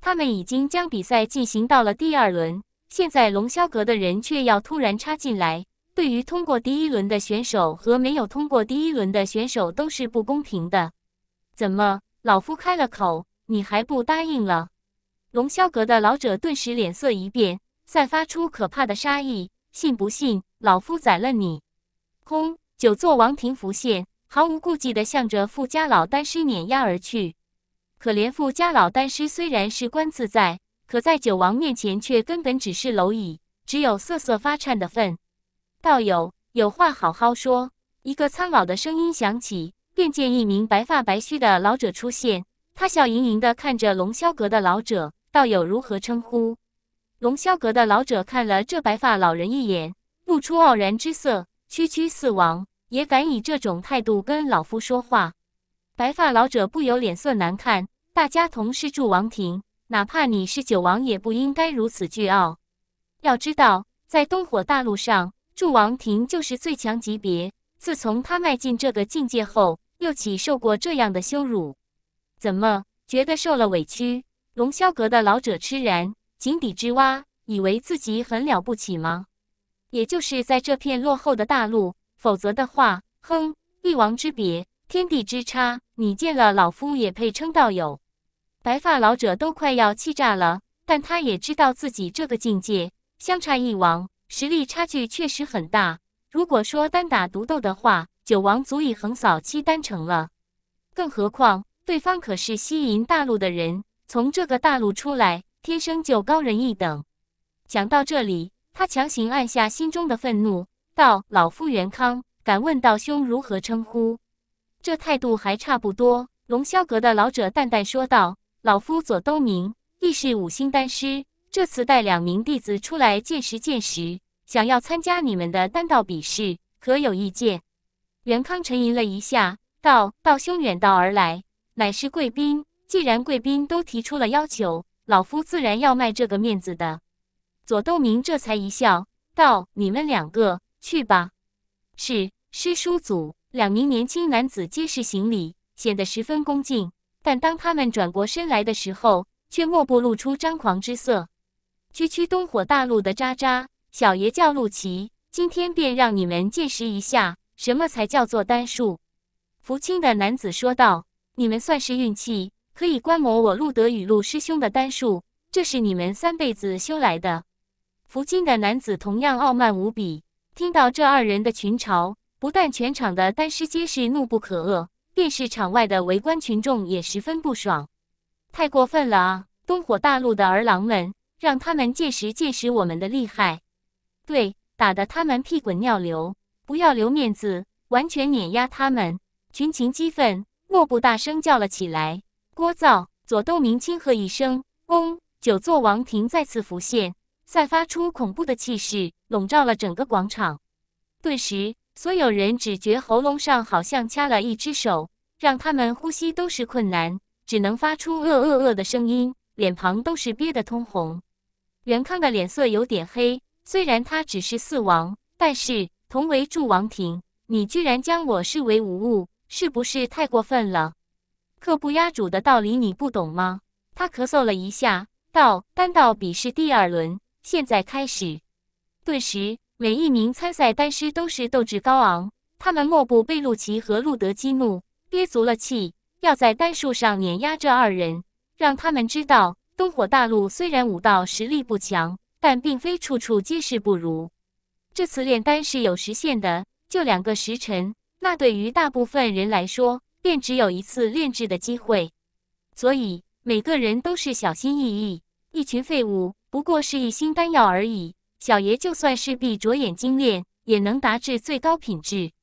他们已经将比赛进行到了第二轮，现在龙霄阁的人却要突然插进来，对于通过第一轮的选手和没有通过第一轮的选手都是不公平的。怎么，老夫开了口，你还不答应了？龙霄阁的老者顿时脸色一变，散发出可怕的杀意。信不信，老夫宰了你！轰！九座王庭浮现，毫无顾忌的向着富家老丹师碾压而去。可怜富家老丹师虽然是官自在，可在九王面前却根本只是蝼蚁，只有瑟瑟发颤的份。道友，有话好好说。一个苍老的声音响起，便见一名白发白须的老者出现。他笑盈盈的看着龙霄阁的老者，道友如何称呼？龙啸阁的老者看了这白发老人一眼，露出傲然之色。区区四王也敢以这种态度跟老夫说话？白发老者不由脸色难看。大家同是筑王庭，哪怕你是九王，也不应该如此倨傲。要知道，在东火大陆上，筑王庭就是最强级别。自从他迈进这个境界后，又岂受过这样的羞辱？怎么觉得受了委屈？龙啸阁的老者吃然。井底之蛙以为自己很了不起吗？也就是在这片落后的大陆，否则的话，哼，一王之别，天地之差，你见了老夫也配称道友？白发老者都快要气炸了，但他也知道自己这个境界相差一王，实力差距确实很大。如果说单打独斗的话，九王足以横扫七丹城了，更何况对方可是西银大陆的人，从这个大陆出来。天生就高人一等。讲到这里，他强行按下心中的愤怒，道：“老夫元康，敢问道兄如何称呼？”这态度还差不多。龙啸阁的老者淡淡说道：“老夫左东明，亦是五星丹师。这次带两名弟子出来见识见识，想要参加你们的丹道比试，可有意见？”元康沉吟了一下，道：“道兄远道而来，乃是贵宾。既然贵宾都提出了要求。”老夫自然要卖这个面子的。左斗明这才一笑，道：“你们两个去吧。”是师叔祖，两名年轻男子皆是行礼，显得十分恭敬。但当他们转过身来的时候，却莫不露出张狂之色。区区东火大陆的渣渣，小爷叫陆琪，今天便让你们见识一下什么才叫做单数。福清的男子说道：“你们算是运气。”可以观摩我路德与路师兄的丹术，这是你们三辈子修来的。福晋的男子同样傲慢无比，听到这二人的群嘲，不但全场的丹师皆是怒不可遏，便是场外的围观群众也十分不爽，太过分了啊！东火大陆的儿郎们，让他们见识见识我们的厉害，对，打得他们屁滚尿流，不要留面子，完全碾压他们！群情激愤，莫不大声叫了起来。聒噪！左斗明轻喝一声，嗡，九座王庭再次浮现，散发出恐怖的气势，笼罩了整个广场。顿时，所有人只觉喉咙上好像掐了一只手，让他们呼吸都是困难，只能发出呃呃呃的声音，脸庞都是憋得通红。袁康的脸色有点黑，虽然他只是四王，但是同为柱王庭，你居然将我视为无物，是不是太过分了？客不压主的道理你不懂吗？他咳嗽了一下，道：“单道比试第二轮，现在开始。”顿时，每一名参赛单师都是斗志高昂。他们莫不被路奇和路德激怒，憋足了气，要在单数上碾压这二人，让他们知道东火大陆虽然武道实力不强，但并非处处皆是不如。这次炼丹是有时限的，就两个时辰。那对于大部分人来说，便只有一次炼制的机会，所以每个人都是小心翼翼。一群废物，不过是一星丹药而已。小爷就算是闭着眼睛炼，也能达至最高品质。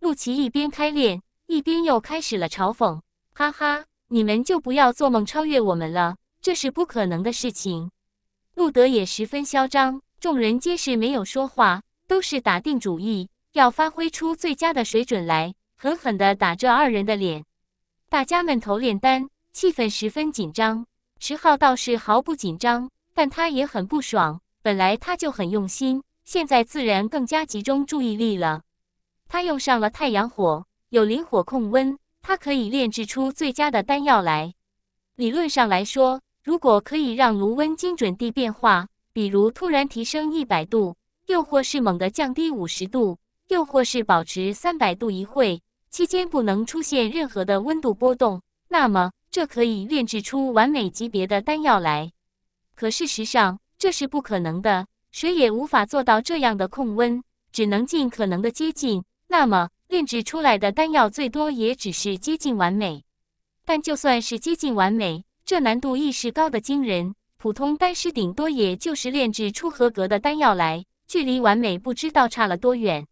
陆琪一边开炼，一边又开始了嘲讽：“哈哈，你们就不要做梦超越我们了，这是不可能的事情。”陆德也十分嚣张，众人皆是没有说话，都是打定主意要发挥出最佳的水准来。狠狠地打这二人的脸，大家闷头炼丹，气氛十分紧张。石昊倒是毫不紧张，但他也很不爽。本来他就很用心，现在自然更加集中注意力了。他用上了太阳火，有灵火控温，他可以炼制出最佳的丹药来。理论上来说，如果可以让炉温精准地变化，比如突然提升一百度，又或是猛地降低五十度，又或是保持三百度一会。期间不能出现任何的温度波动，那么这可以炼制出完美级别的丹药来。可事实上这是不可能的，谁也无法做到这样的控温，只能尽可能的接近。那么炼制出来的丹药最多也只是接近完美。但就算是接近完美，这难度亦是高的惊人。普通丹师顶多也就是炼制出合格的丹药来，距离完美不知道差了多远。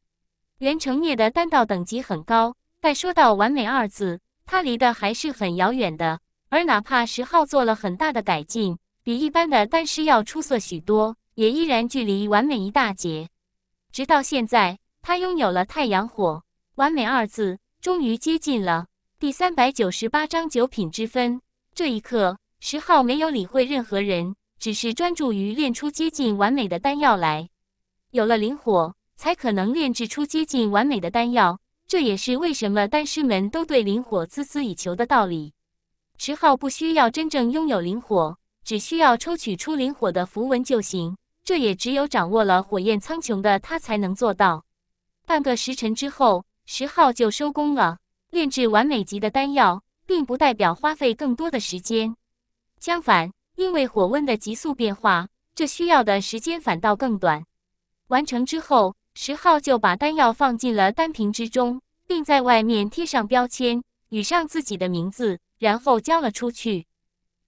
袁成业的丹道等级很高。但说到“完美”二字，他离的还是很遥远的。而哪怕十号做了很大的改进，比一般的丹师要出色许多，也依然距离完美一大截。直到现在，他拥有了太阳火，“完美”二字终于接近了。第三百九十八章九品之分。这一刻，十号没有理会任何人，只是专注于炼出接近完美的丹药来。有了灵火，才可能炼制出接近完美的丹药。这也是为什么丹师们都对灵火孜孜以求的道理。石昊不需要真正拥有灵火，只需要抽取出灵火的符文就行。这也只有掌握了火焰苍穹的他才能做到。半个时辰之后，石昊就收工了。炼制完美级的丹药，并不代表花费更多的时间，相反，因为火温的急速变化，这需要的时间反倒更短。完成之后。石浩就把丹药放进了丹瓶之中，并在外面贴上标签，与上自己的名字，然后交了出去。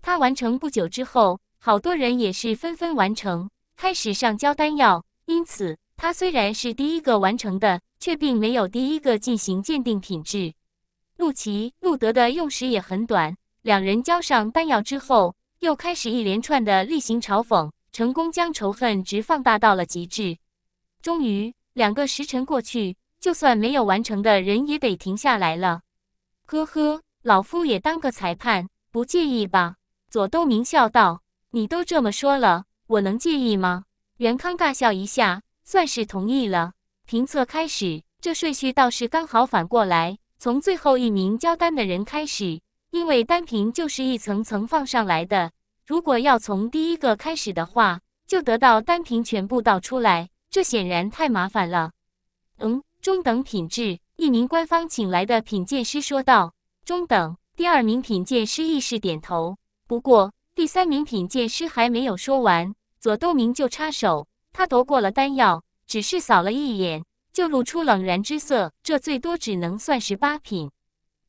他完成不久之后，好多人也是纷纷完成，开始上交丹药。因此，他虽然是第一个完成的，却并没有第一个进行鉴定品质。陆奇、陆德的用时也很短，两人交上丹药之后，又开始一连串的例行嘲讽，成功将仇恨值放大到了极致。终于，两个时辰过去，就算没有完成的人也得停下来了。呵呵，老夫也当个裁判，不介意吧？左都明笑道：“你都这么说了，我能介意吗？”元康尬笑一下，算是同意了。评测开始，这顺序倒是刚好反过来，从最后一名交单的人开始，因为单瓶就是一层层放上来的，如果要从第一个开始的话，就得到单瓶全部倒出来。这显然太麻烦了。嗯，中等品质。一名官方请来的品鉴师说道：“中等。”第二名品鉴师亦是点头。不过，第三名品鉴师还没有说完，左斗明就插手。他夺过了丹药，只是扫了一眼，就露出冷然之色。这最多只能算是八品。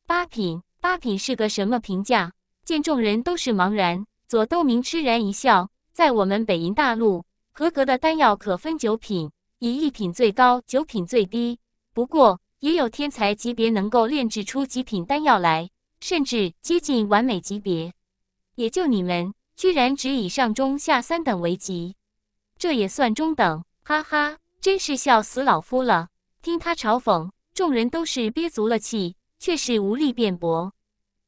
八品，八品是个什么评价？见众人都是茫然，左斗明痴然一笑：“在我们北银大陆。”合格的丹药可分九品，以一品最高，九品最低。不过，也有天才级别能够炼制出极品丹药来，甚至接近完美级别。也就你们居然只以上中下三等为级，这也算中等？哈哈，真是笑死老夫了！听他嘲讽，众人都是憋足了气，却是无力辩驳。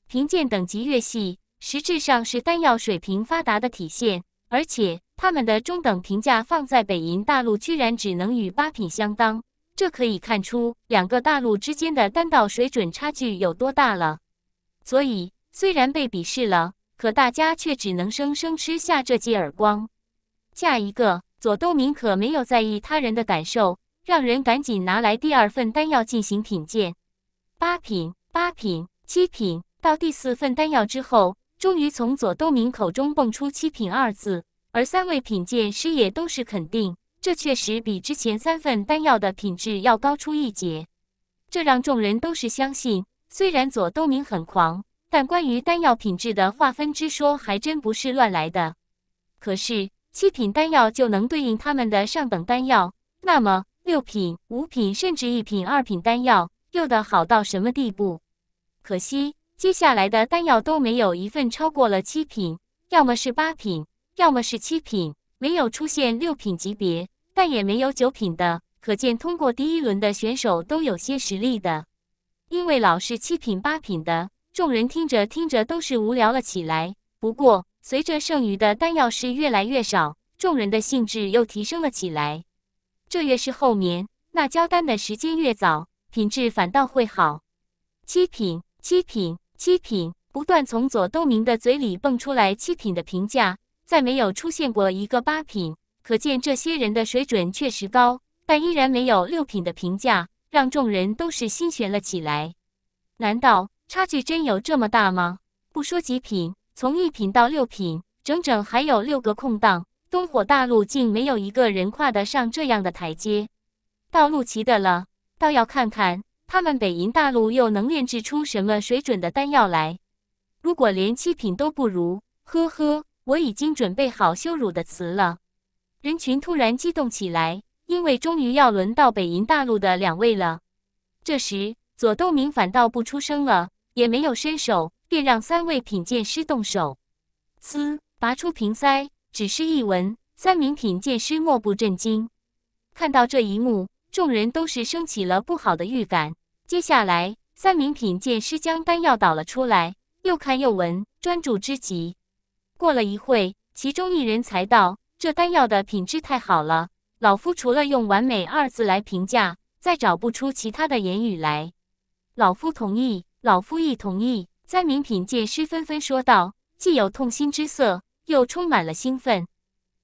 贫贱等级越细，实质上是丹药水平发达的体现，而且。他们的中等评价放在北银大陆，居然只能与八品相当，这可以看出两个大陆之间的单道水准差距有多大了。所以虽然被鄙视了，可大家却只能生生吃下这记耳光。下一个左东明可没有在意他人的感受，让人赶紧拿来第二份丹药进行品鉴。八品、八品、七品，到第四份丹药之后，终于从左东明口中蹦出“七品”二字。而三位品鉴师也都是肯定，这确实比之前三份丹药的品质要高出一截。这让众人都是相信，虽然左东明很狂，但关于丹药品质的划分之说还真不是乱来的。可是七品丹药就能对应他们的上等丹药，那么六品、五品甚至一品、二品丹药又得好到什么地步？可惜接下来的丹药都没有一份超过了七品，要么是八品。要么是七品，没有出现六品级别，但也没有九品的，可见通过第一轮的选手都有些实力的。因为老是七品八品的，众人听着听着都是无聊了起来。不过随着剩余的丹药是越来越少，众人的兴致又提升了起来。这越是后面，那交丹的时间越早，品质反倒会好。七品，七品，七品，不断从左东明的嘴里蹦出来七品的评价。再没有出现过一个八品，可见这些人的水准确实高，但依然没有六品的评价，让众人都是心悬了起来。难道差距真有这么大吗？不说极品，从一品到六品，整整还有六个空档，东火大陆竟没有一个人跨得上这样的台阶。道路齐的了，倒要看看他们北银大陆又能炼制出什么水准的丹药来。如果连七品都不如，呵呵。我已经准备好羞辱的词了。人群突然激动起来，因为终于要轮到北银大陆的两位了。这时，左洞明反倒不出声了，也没有伸手，便让三位品鉴师动手。呲！拔出瓶塞，只是一闻，三名品鉴师莫不震惊。看到这一幕，众人都是升起了不好的预感。接下来，三名品鉴师将丹药倒了出来，又看又闻，专注之极。过了一会，其中一人才道：“这丹药的品质太好了，老夫除了用‘完美’二字来评价，再找不出其他的言语来。”老夫同意，老夫一同意，灾民品鉴师纷纷说道，既有痛心之色，又充满了兴奋。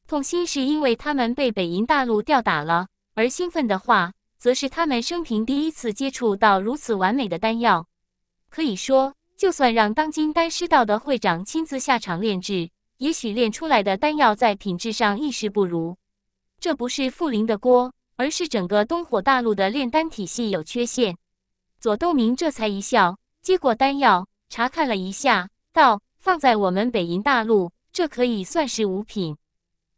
痛心是因为他们被北银大陆吊打了，而兴奋的话，则是他们生平第一次接触到如此完美的丹药，可以说。就算让当今丹师道的会长亲自下场炼制，也许炼出来的丹药在品质上亦是不如。这不是傅林的锅，而是整个东火大陆的炼丹体系有缺陷。左东明这才一笑，接过丹药，查看了一下，道：“放在我们北银大陆，这可以算是五品。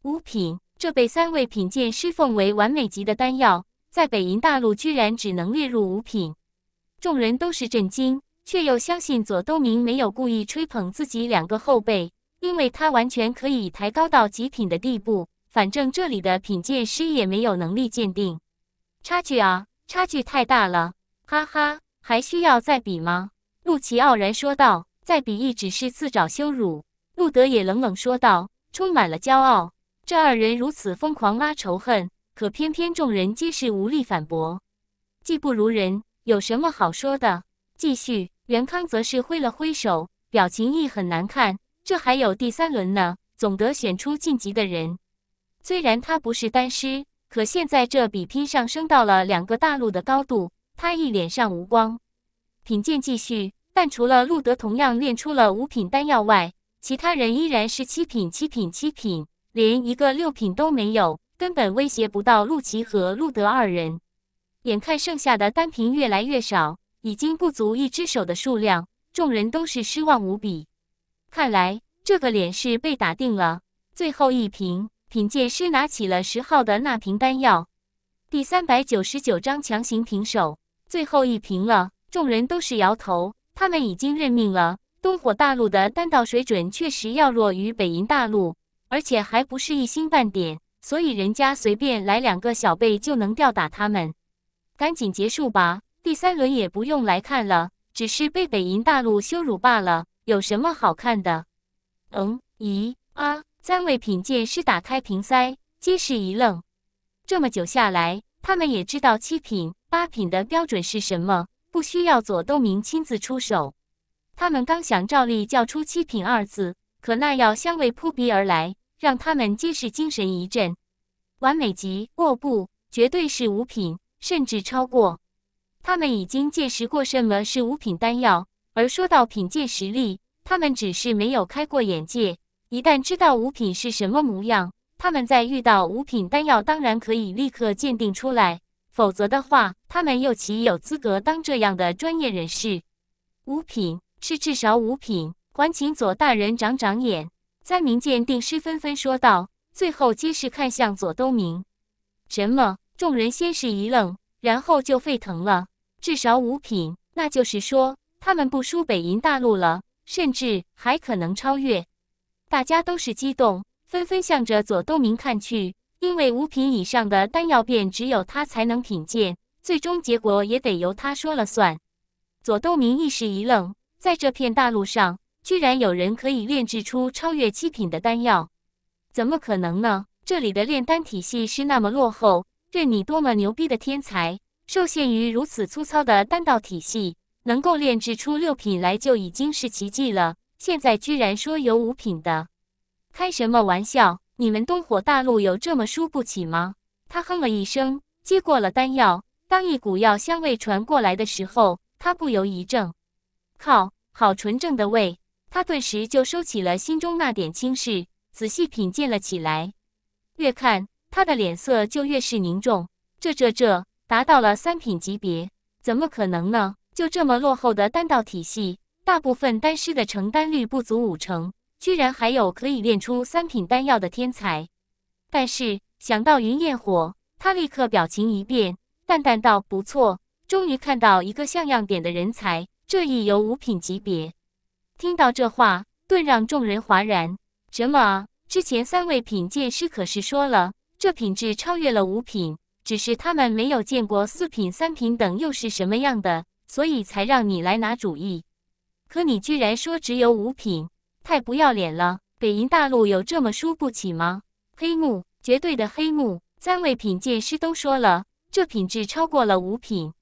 五品，这被三位品鉴师奉为完美级的丹药，在北银大陆居然只能列入五品。”众人都是震惊。却又相信左东明没有故意吹捧自己两个后辈，因为他完全可以抬高到极品的地步。反正这里的品鉴师也没有能力鉴定，差距啊，差距太大了！哈哈，还需要再比吗？陆琪傲然说道：“再比，一只是自找羞辱。”陆德也冷冷说道，充满了骄傲。这二人如此疯狂拉仇恨，可偏偏众人皆是无力反驳。技不如人，有什么好说的？继续。元康则是挥了挥手，表情亦很难看。这还有第三轮呢，总得选出晋级的人。虽然他不是丹师，可现在这比拼上升到了两个大陆的高度，他一脸上无光。品鉴继续，但除了陆德同样练出了五品丹药外，其他人依然是七品、七品、七品，连一个六品都没有，根本威胁不到陆琪和陆德二人。眼看剩下的丹瓶越来越少。已经不足一只手的数量，众人都是失望无比。看来这个脸是被打定了。最后一瓶，品鉴师拿起了十号的那瓶丹药。第三百九十九章强行平手，最后一瓶了。众人都是摇头，他们已经认命了。东火大陆的丹道水准确实要弱于北银大陆，而且还不是一星半点，所以人家随便来两个小辈就能吊打他们。赶紧结束吧。第三轮也不用来看了，只是被北银大陆羞辱罢了，有什么好看的？嗯？咦？啊！三位品鉴师打开瓶塞，皆是一愣。这么久下来，他们也知道七品、八品的标准是什么，不需要左东明亲自出手。他们刚想照例叫出“七品”二字，可那药香味扑鼻而来，让他们皆是精神一振。完美级？哦不，绝对是五品，甚至超过。他们已经见识过什么是五品丹药，而说到品鉴实力，他们只是没有开过眼界。一旦知道五品是什么模样，他们在遇到五品丹药，当然可以立刻鉴定出来。否则的话，他们又岂有资格当这样的专业人士？五品，是至少五品。还请左大人长长眼！三名鉴定师纷纷说道，最后皆是看向左东明。什么？众人先是一愣，然后就沸腾了。至少五品，那就是说他们不输北银大陆了，甚至还可能超越。大家都是激动，纷纷向着左洞明看去，因为五品以上的丹药便只有他才能品鉴，最终结果也得由他说了算。左洞明一时一愣，在这片大陆上，居然有人可以炼制出超越七品的丹药，怎么可能呢？这里的炼丹体系是那么落后，任你多么牛逼的天才。受限于如此粗糙的丹道体系，能够炼制出六品来就已经是奇迹了。现在居然说有五品的，开什么玩笑？你们东火大陆有这么输不起吗？他哼了一声，接过了丹药。当一股药香味传过来的时候，他不由一怔。靠，好纯正的味！他顿时就收起了心中那点轻视，仔细品鉴了起来。越看，他的脸色就越是凝重。这、这、这……达到了三品级别，怎么可能呢？就这么落后的丹道体系，大部分丹师的成丹率不足五成，居然还有可以炼出三品丹药的天才。但是想到云焰火，他立刻表情一变，淡淡道：“不错，终于看到一个像样点的人才。这亦有五品级别。”听到这话，顿让众人哗然。什么？之前三位品鉴师可是说了，这品质超越了五品。只是他们没有见过四品、三品等又是什么样的，所以才让你来拿主意。可你居然说只有五品，太不要脸了！北银大陆有这么输不起吗？黑幕，绝对的黑幕！三位品鉴师都说了，这品质超过了五品。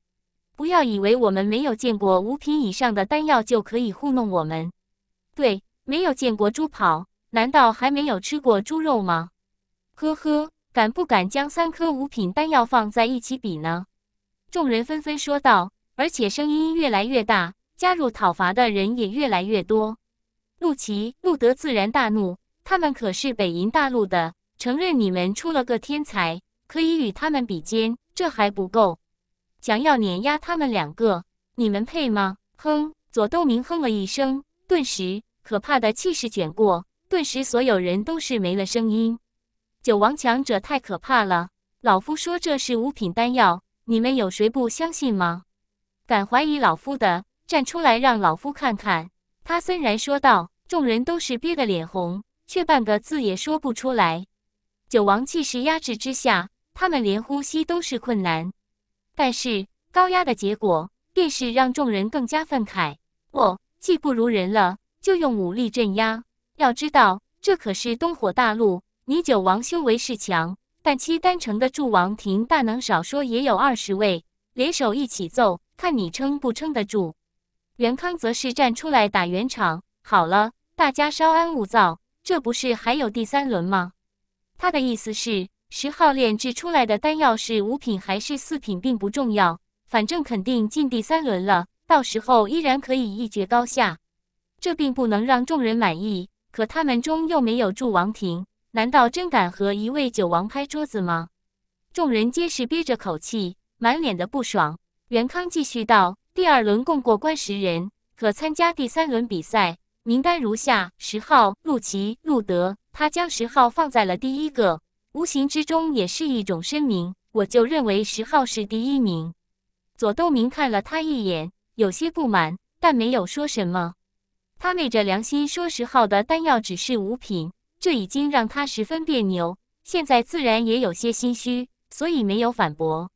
不要以为我们没有见过五品以上的丹药就可以糊弄我们。对，没有见过猪跑，难道还没有吃过猪肉吗？呵呵。敢不敢将三颗五品丹药放在一起比呢？众人纷纷说道，而且声音越来越大，加入讨伐的人也越来越多。陆琪、陆德自然大怒，他们可是北银大陆的，承认你们出了个天才，可以与他们比肩，这还不够，想要碾压他们两个，你们配吗？哼！左斗明哼了一声，顿时可怕的气势卷过，顿时所有人都是没了声音。九王强者太可怕了！老夫说这是五品丹药，你们有谁不相信吗？敢怀疑老夫的，站出来让老夫看看！他森然说道。众人都是憋得脸红，却半个字也说不出来。九王气势压制之下，他们连呼吸都是困难。但是高压的结果，便是让众人更加愤慨。哦，技不如人了，就用武力镇压。要知道，这可是东火大陆。你九王修为是强，但七丹城的祝王庭大能少说也有二十位，联手一起揍，看你撑不撑得住。元康则是站出来打圆场：“好了，大家稍安勿躁，这不是还有第三轮吗？”他的意思是，十号炼制出来的丹药是五品还是四品并不重要，反正肯定进第三轮了，到时候依然可以一决高下。这并不能让众人满意，可他们中又没有祝王庭。难道真敢和一位九王拍桌子吗？众人皆是憋着口气，满脸的不爽。元康继续道：“第二轮共过关十人，可参加第三轮比赛。名单如下：十号陆琪、陆德。他将十号放在了第一个，无形之中也是一种声明。我就认为十号是第一名。”左渡明看了他一眼，有些不满，但没有说什么。他昧着良心说：“十号的丹药只是五品。”这已经让他十分别扭，现在自然也有些心虚，所以没有反驳。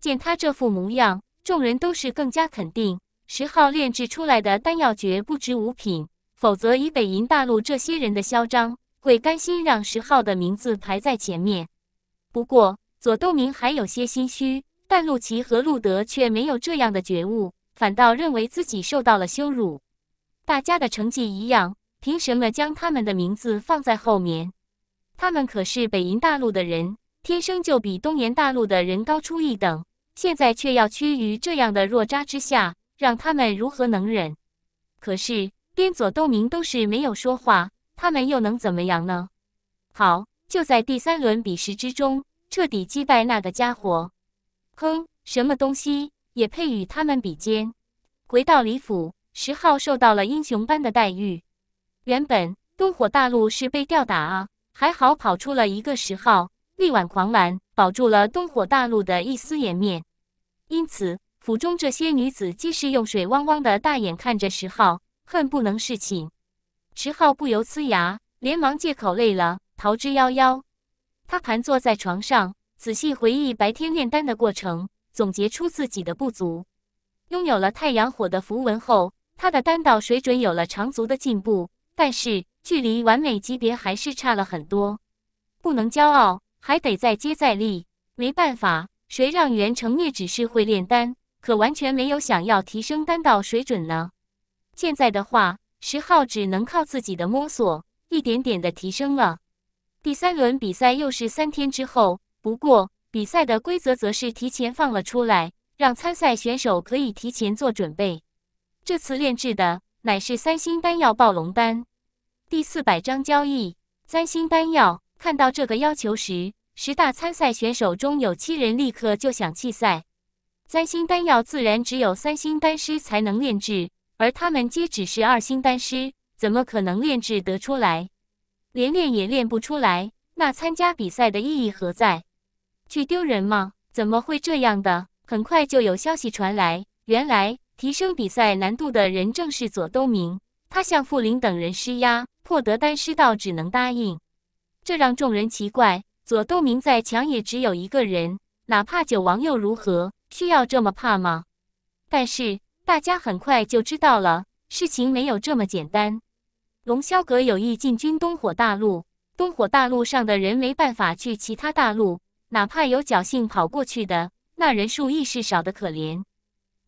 见他这副模样，众人都是更加肯定，石号炼制出来的丹药绝不值五品，否则以北银大陆这些人的嚣张，会甘心让石号的名字排在前面。不过左斗明还有些心虚，但陆琪和陆德却没有这样的觉悟，反倒认为自己受到了羞辱。大家的成绩一样。凭什么将他们的名字放在后面？他们可是北银大陆的人，天生就比东炎大陆的人高出一等，现在却要屈于这样的弱渣之下，让他们如何能忍？可是边佐东明都是没有说话，他们又能怎么样呢？好，就在第三轮比试之中彻底击败那个家伙！哼，什么东西也配与他们比肩？回到李府，石号受到了英雄般的待遇。原本东火大陆是被吊打啊，还好跑出了一个十号，力挽狂澜，保住了东火大陆的一丝颜面。因此，府中这些女子皆是用水汪汪的大眼看着十号，恨不能侍寝。十号不由呲牙，连忙借口累了，逃之夭夭。他盘坐在床上，仔细回忆白天炼丹的过程，总结出自己的不足。拥有了太阳火的符文后，他的丹道水准有了长足的进步。但是距离完美级别还是差了很多，不能骄傲，还得再接再厉。没办法，谁让袁成月只是会炼丹，可完全没有想要提升丹道水准呢？现在的话，十号只能靠自己的摸索，一点点的提升了。第三轮比赛又是三天之后，不过比赛的规则则是提前放了出来，让参赛选手可以提前做准备。这次炼制的。乃是三星丹药暴龙丹，第四百章交易三星丹药。看到这个要求时，十大参赛选手中有七人立刻就想弃赛。三星丹药自然只有三星丹师才能炼制，而他们皆只是二星丹师，怎么可能炼制得出来？连练也练不出来，那参加比赛的意义何在？去丢人吗？怎么会这样的？很快就有消息传来，原来。提升比赛难度的人正是左东明，他向傅林等人施压，迫得丹师道只能答应。这让众人奇怪，左东明再强也只有一个人，哪怕九王又如何，需要这么怕吗？但是大家很快就知道了，事情没有这么简单。龙霄阁有意进军东火大陆，东火大陆上的人没办法去其他大陆，哪怕有侥幸跑过去的，那人数亦是少得可怜。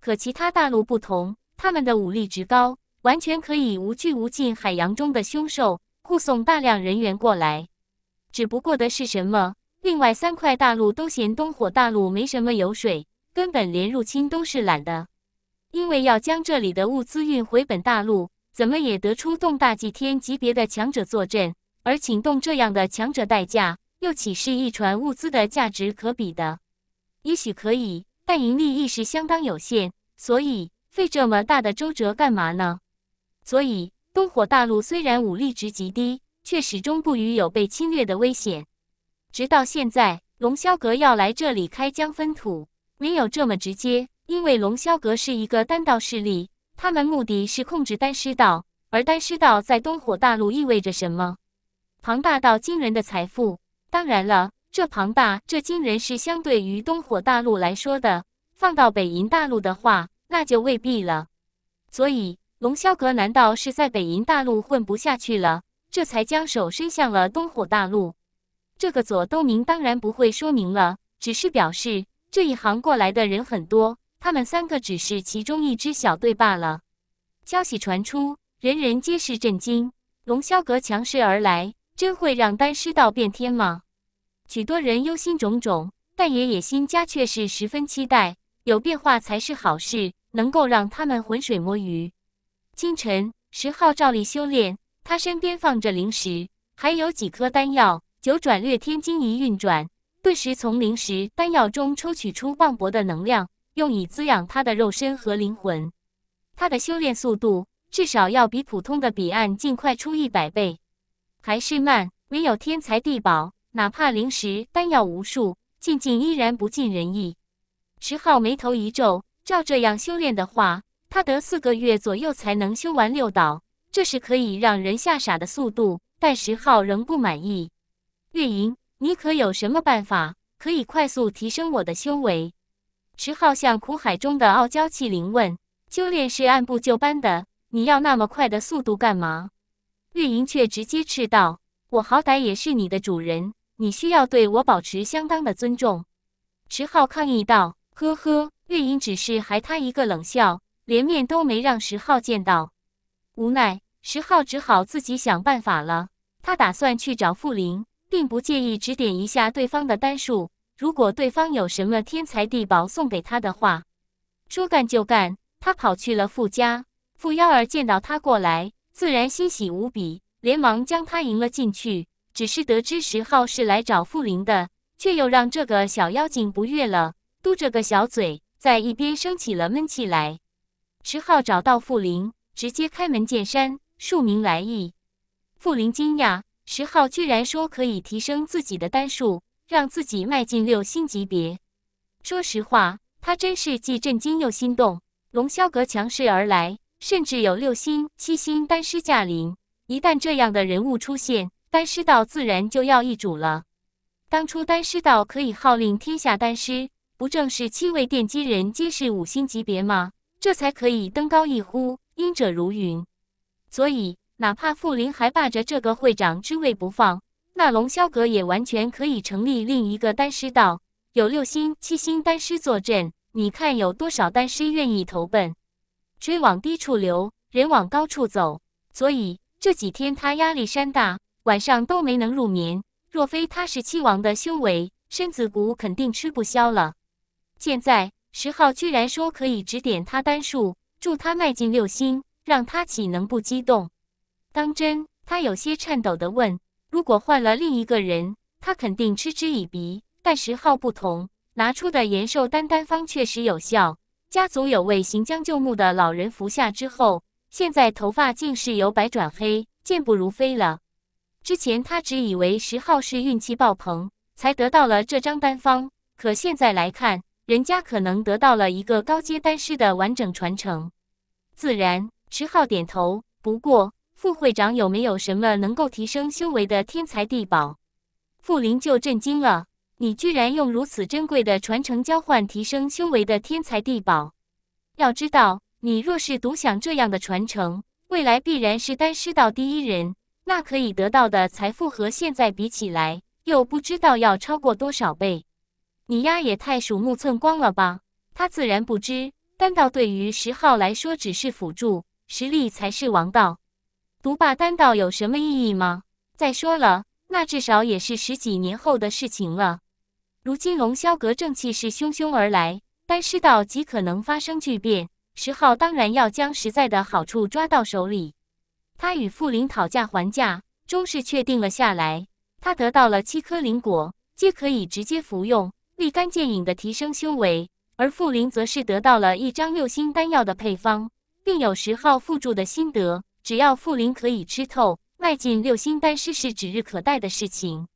可其他大陆不同，他们的武力值高，完全可以无惧无尽海洋中的凶兽，护送大量人员过来。只不过的是什么？另外三块大陆都嫌东火大陆没什么油水，根本连入侵都是懒的。因为要将这里的物资运回本大陆，怎么也得出动大祭天级别的强者坐镇，而请动这样的强者代价，又岂是一船物资的价值可比的？也许可以。但盈利意识相当有限，所以费这么大的周折干嘛呢？所以东火大陆虽然武力值极低，却始终不渝有被侵略的危险。直到现在，龙霄阁要来这里开疆分土，没有这么直接，因为龙霄阁是一个单道势力，他们目的是控制丹师道，而丹师道在东火大陆意味着什么？庞大到惊人的财富。当然了。这庞大，这惊人是相对于东火大陆来说的，放到北银大陆的话，那就未必了。所以龙霄阁难道是在北银大陆混不下去了，这才将手伸向了东火大陆？这个左东明当然不会说明了，只是表示这一行过来的人很多，他们三个只是其中一支小队罢了。消息传出，人人皆是震惊：龙霄阁强势而来，真会让丹师道变天吗？许多人忧心忡忡，但野野心家却是十分期待有变化才是好事，能够让他们浑水摸鱼。清晨，石昊照例修炼，他身边放着灵石，还有几颗丹药。九转略天金一运转，顿时从灵石、丹药中抽取出磅礴的能量，用以滋养他的肉身和灵魂。他的修炼速度至少要比普通的彼岸尽快出一百倍，还是慢，唯有天才地宝。哪怕灵石、丹药无数，进境依然不尽人意。石浩眉头一皱，照这样修炼的话，他得四个月左右才能修完六道，这是可以让人吓傻的速度。但石浩仍不满意。月莹，你可有什么办法可以快速提升我的修为？石浩向苦海中的傲娇气灵问：“修炼是按部就班的，你要那么快的速度干嘛？”月莹却直接斥道：“我好歹也是你的主人。”你需要对我保持相当的尊重。”池浩抗议道。“呵呵。”月影只是还他一个冷笑，连面都没让石浩见到。无奈，石浩只好自己想办法了。他打算去找傅林，并不介意指点一下对方的丹术。如果对方有什么天材地宝送给他的话，说干就干，他跑去了傅家。傅幺儿见到他过来，自然欣喜无比，连忙将他迎了进去。只是得知石昊是来找傅林的，却又让这个小妖精不悦了，嘟着个小嘴，在一边生起了闷气来。石昊找到傅林，直接开门见山，数明来意。傅林惊讶，石昊居然说可以提升自己的丹术，让自己迈进六星级别。说实话，他真是既震惊又心动。龙啸阁强势而来，甚至有六星、七星丹师驾临，一旦这样的人物出现，丹师道自然就要易主了。当初丹师道可以号令天下丹师，不正是七位奠基人皆是五星级别吗？这才可以登高一呼，因者如云。所以，哪怕傅林还霸着这个会长之位不放，那龙霄阁也完全可以成立另一个丹师道，有六星、七星丹师坐镇，你看有多少丹师愿意投奔？水往低处流，人往高处走。所以这几天他压力山大。晚上都没能入眠，若非他是七王的修为，身子骨肯定吃不消了。现在石号居然说可以指点他丹术，助他迈进六星，让他岂能不激动？当真，他有些颤抖的问：“如果换了另一个人，他肯定嗤之以鼻。但石号不同，拿出的延寿丹丹方确实有效。家族有位行将就木的老人服下之后，现在头发竟是由白转黑，健步如飞了。”之前他只以为石浩是运气爆棚才得到了这张丹方，可现在来看，人家可能得到了一个高阶丹师的完整传承。自然，石浩点头。不过，副会长有没有什么能够提升修为的天才地宝？傅林就震惊了：你居然用如此珍贵的传承交换提升修为的天才地宝！要知道，你若是独享这样的传承，未来必然是丹师道第一人。那可以得到的财富和现在比起来，又不知道要超过多少倍。你丫也太鼠目寸光了吧！他自然不知，丹道对于石浩来说只是辅助，实力才是王道。独霸丹道有什么意义吗？再说了，那至少也是十几年后的事情了。如今龙霄阁正气势汹汹而来，丹师道极可能发生巨变。石浩当然要将实在的好处抓到手里。他与傅林讨价还价，终是确定了下来。他得到了七颗灵果，皆可以直接服用，立竿见影的提升修为；而傅林则是得到了一张六星丹药的配方，并有十号附注的心得。只要傅林可以吃透，迈进六星丹师是指日可待的事情。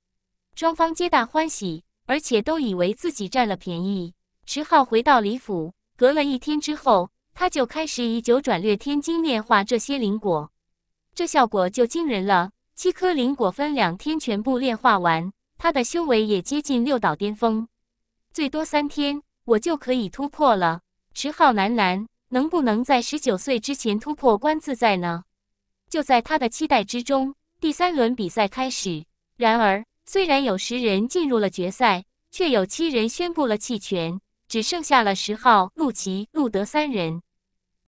双方皆大欢喜，而且都以为自己占了便宜。池浩回到李府，隔了一天之后，他就开始以九转掠天经炼化这些灵果。这效果就惊人了，七颗灵果分两天全部炼化完，他的修为也接近六道巅峰。最多三天，我就可以突破了。十号男篮能不能在十九岁之前突破观自在呢？”就在他的期待之中，第三轮比赛开始。然而，虽然有十人进入了决赛，却有七人宣布了弃权，只剩下了十号、陆琪、陆德三人。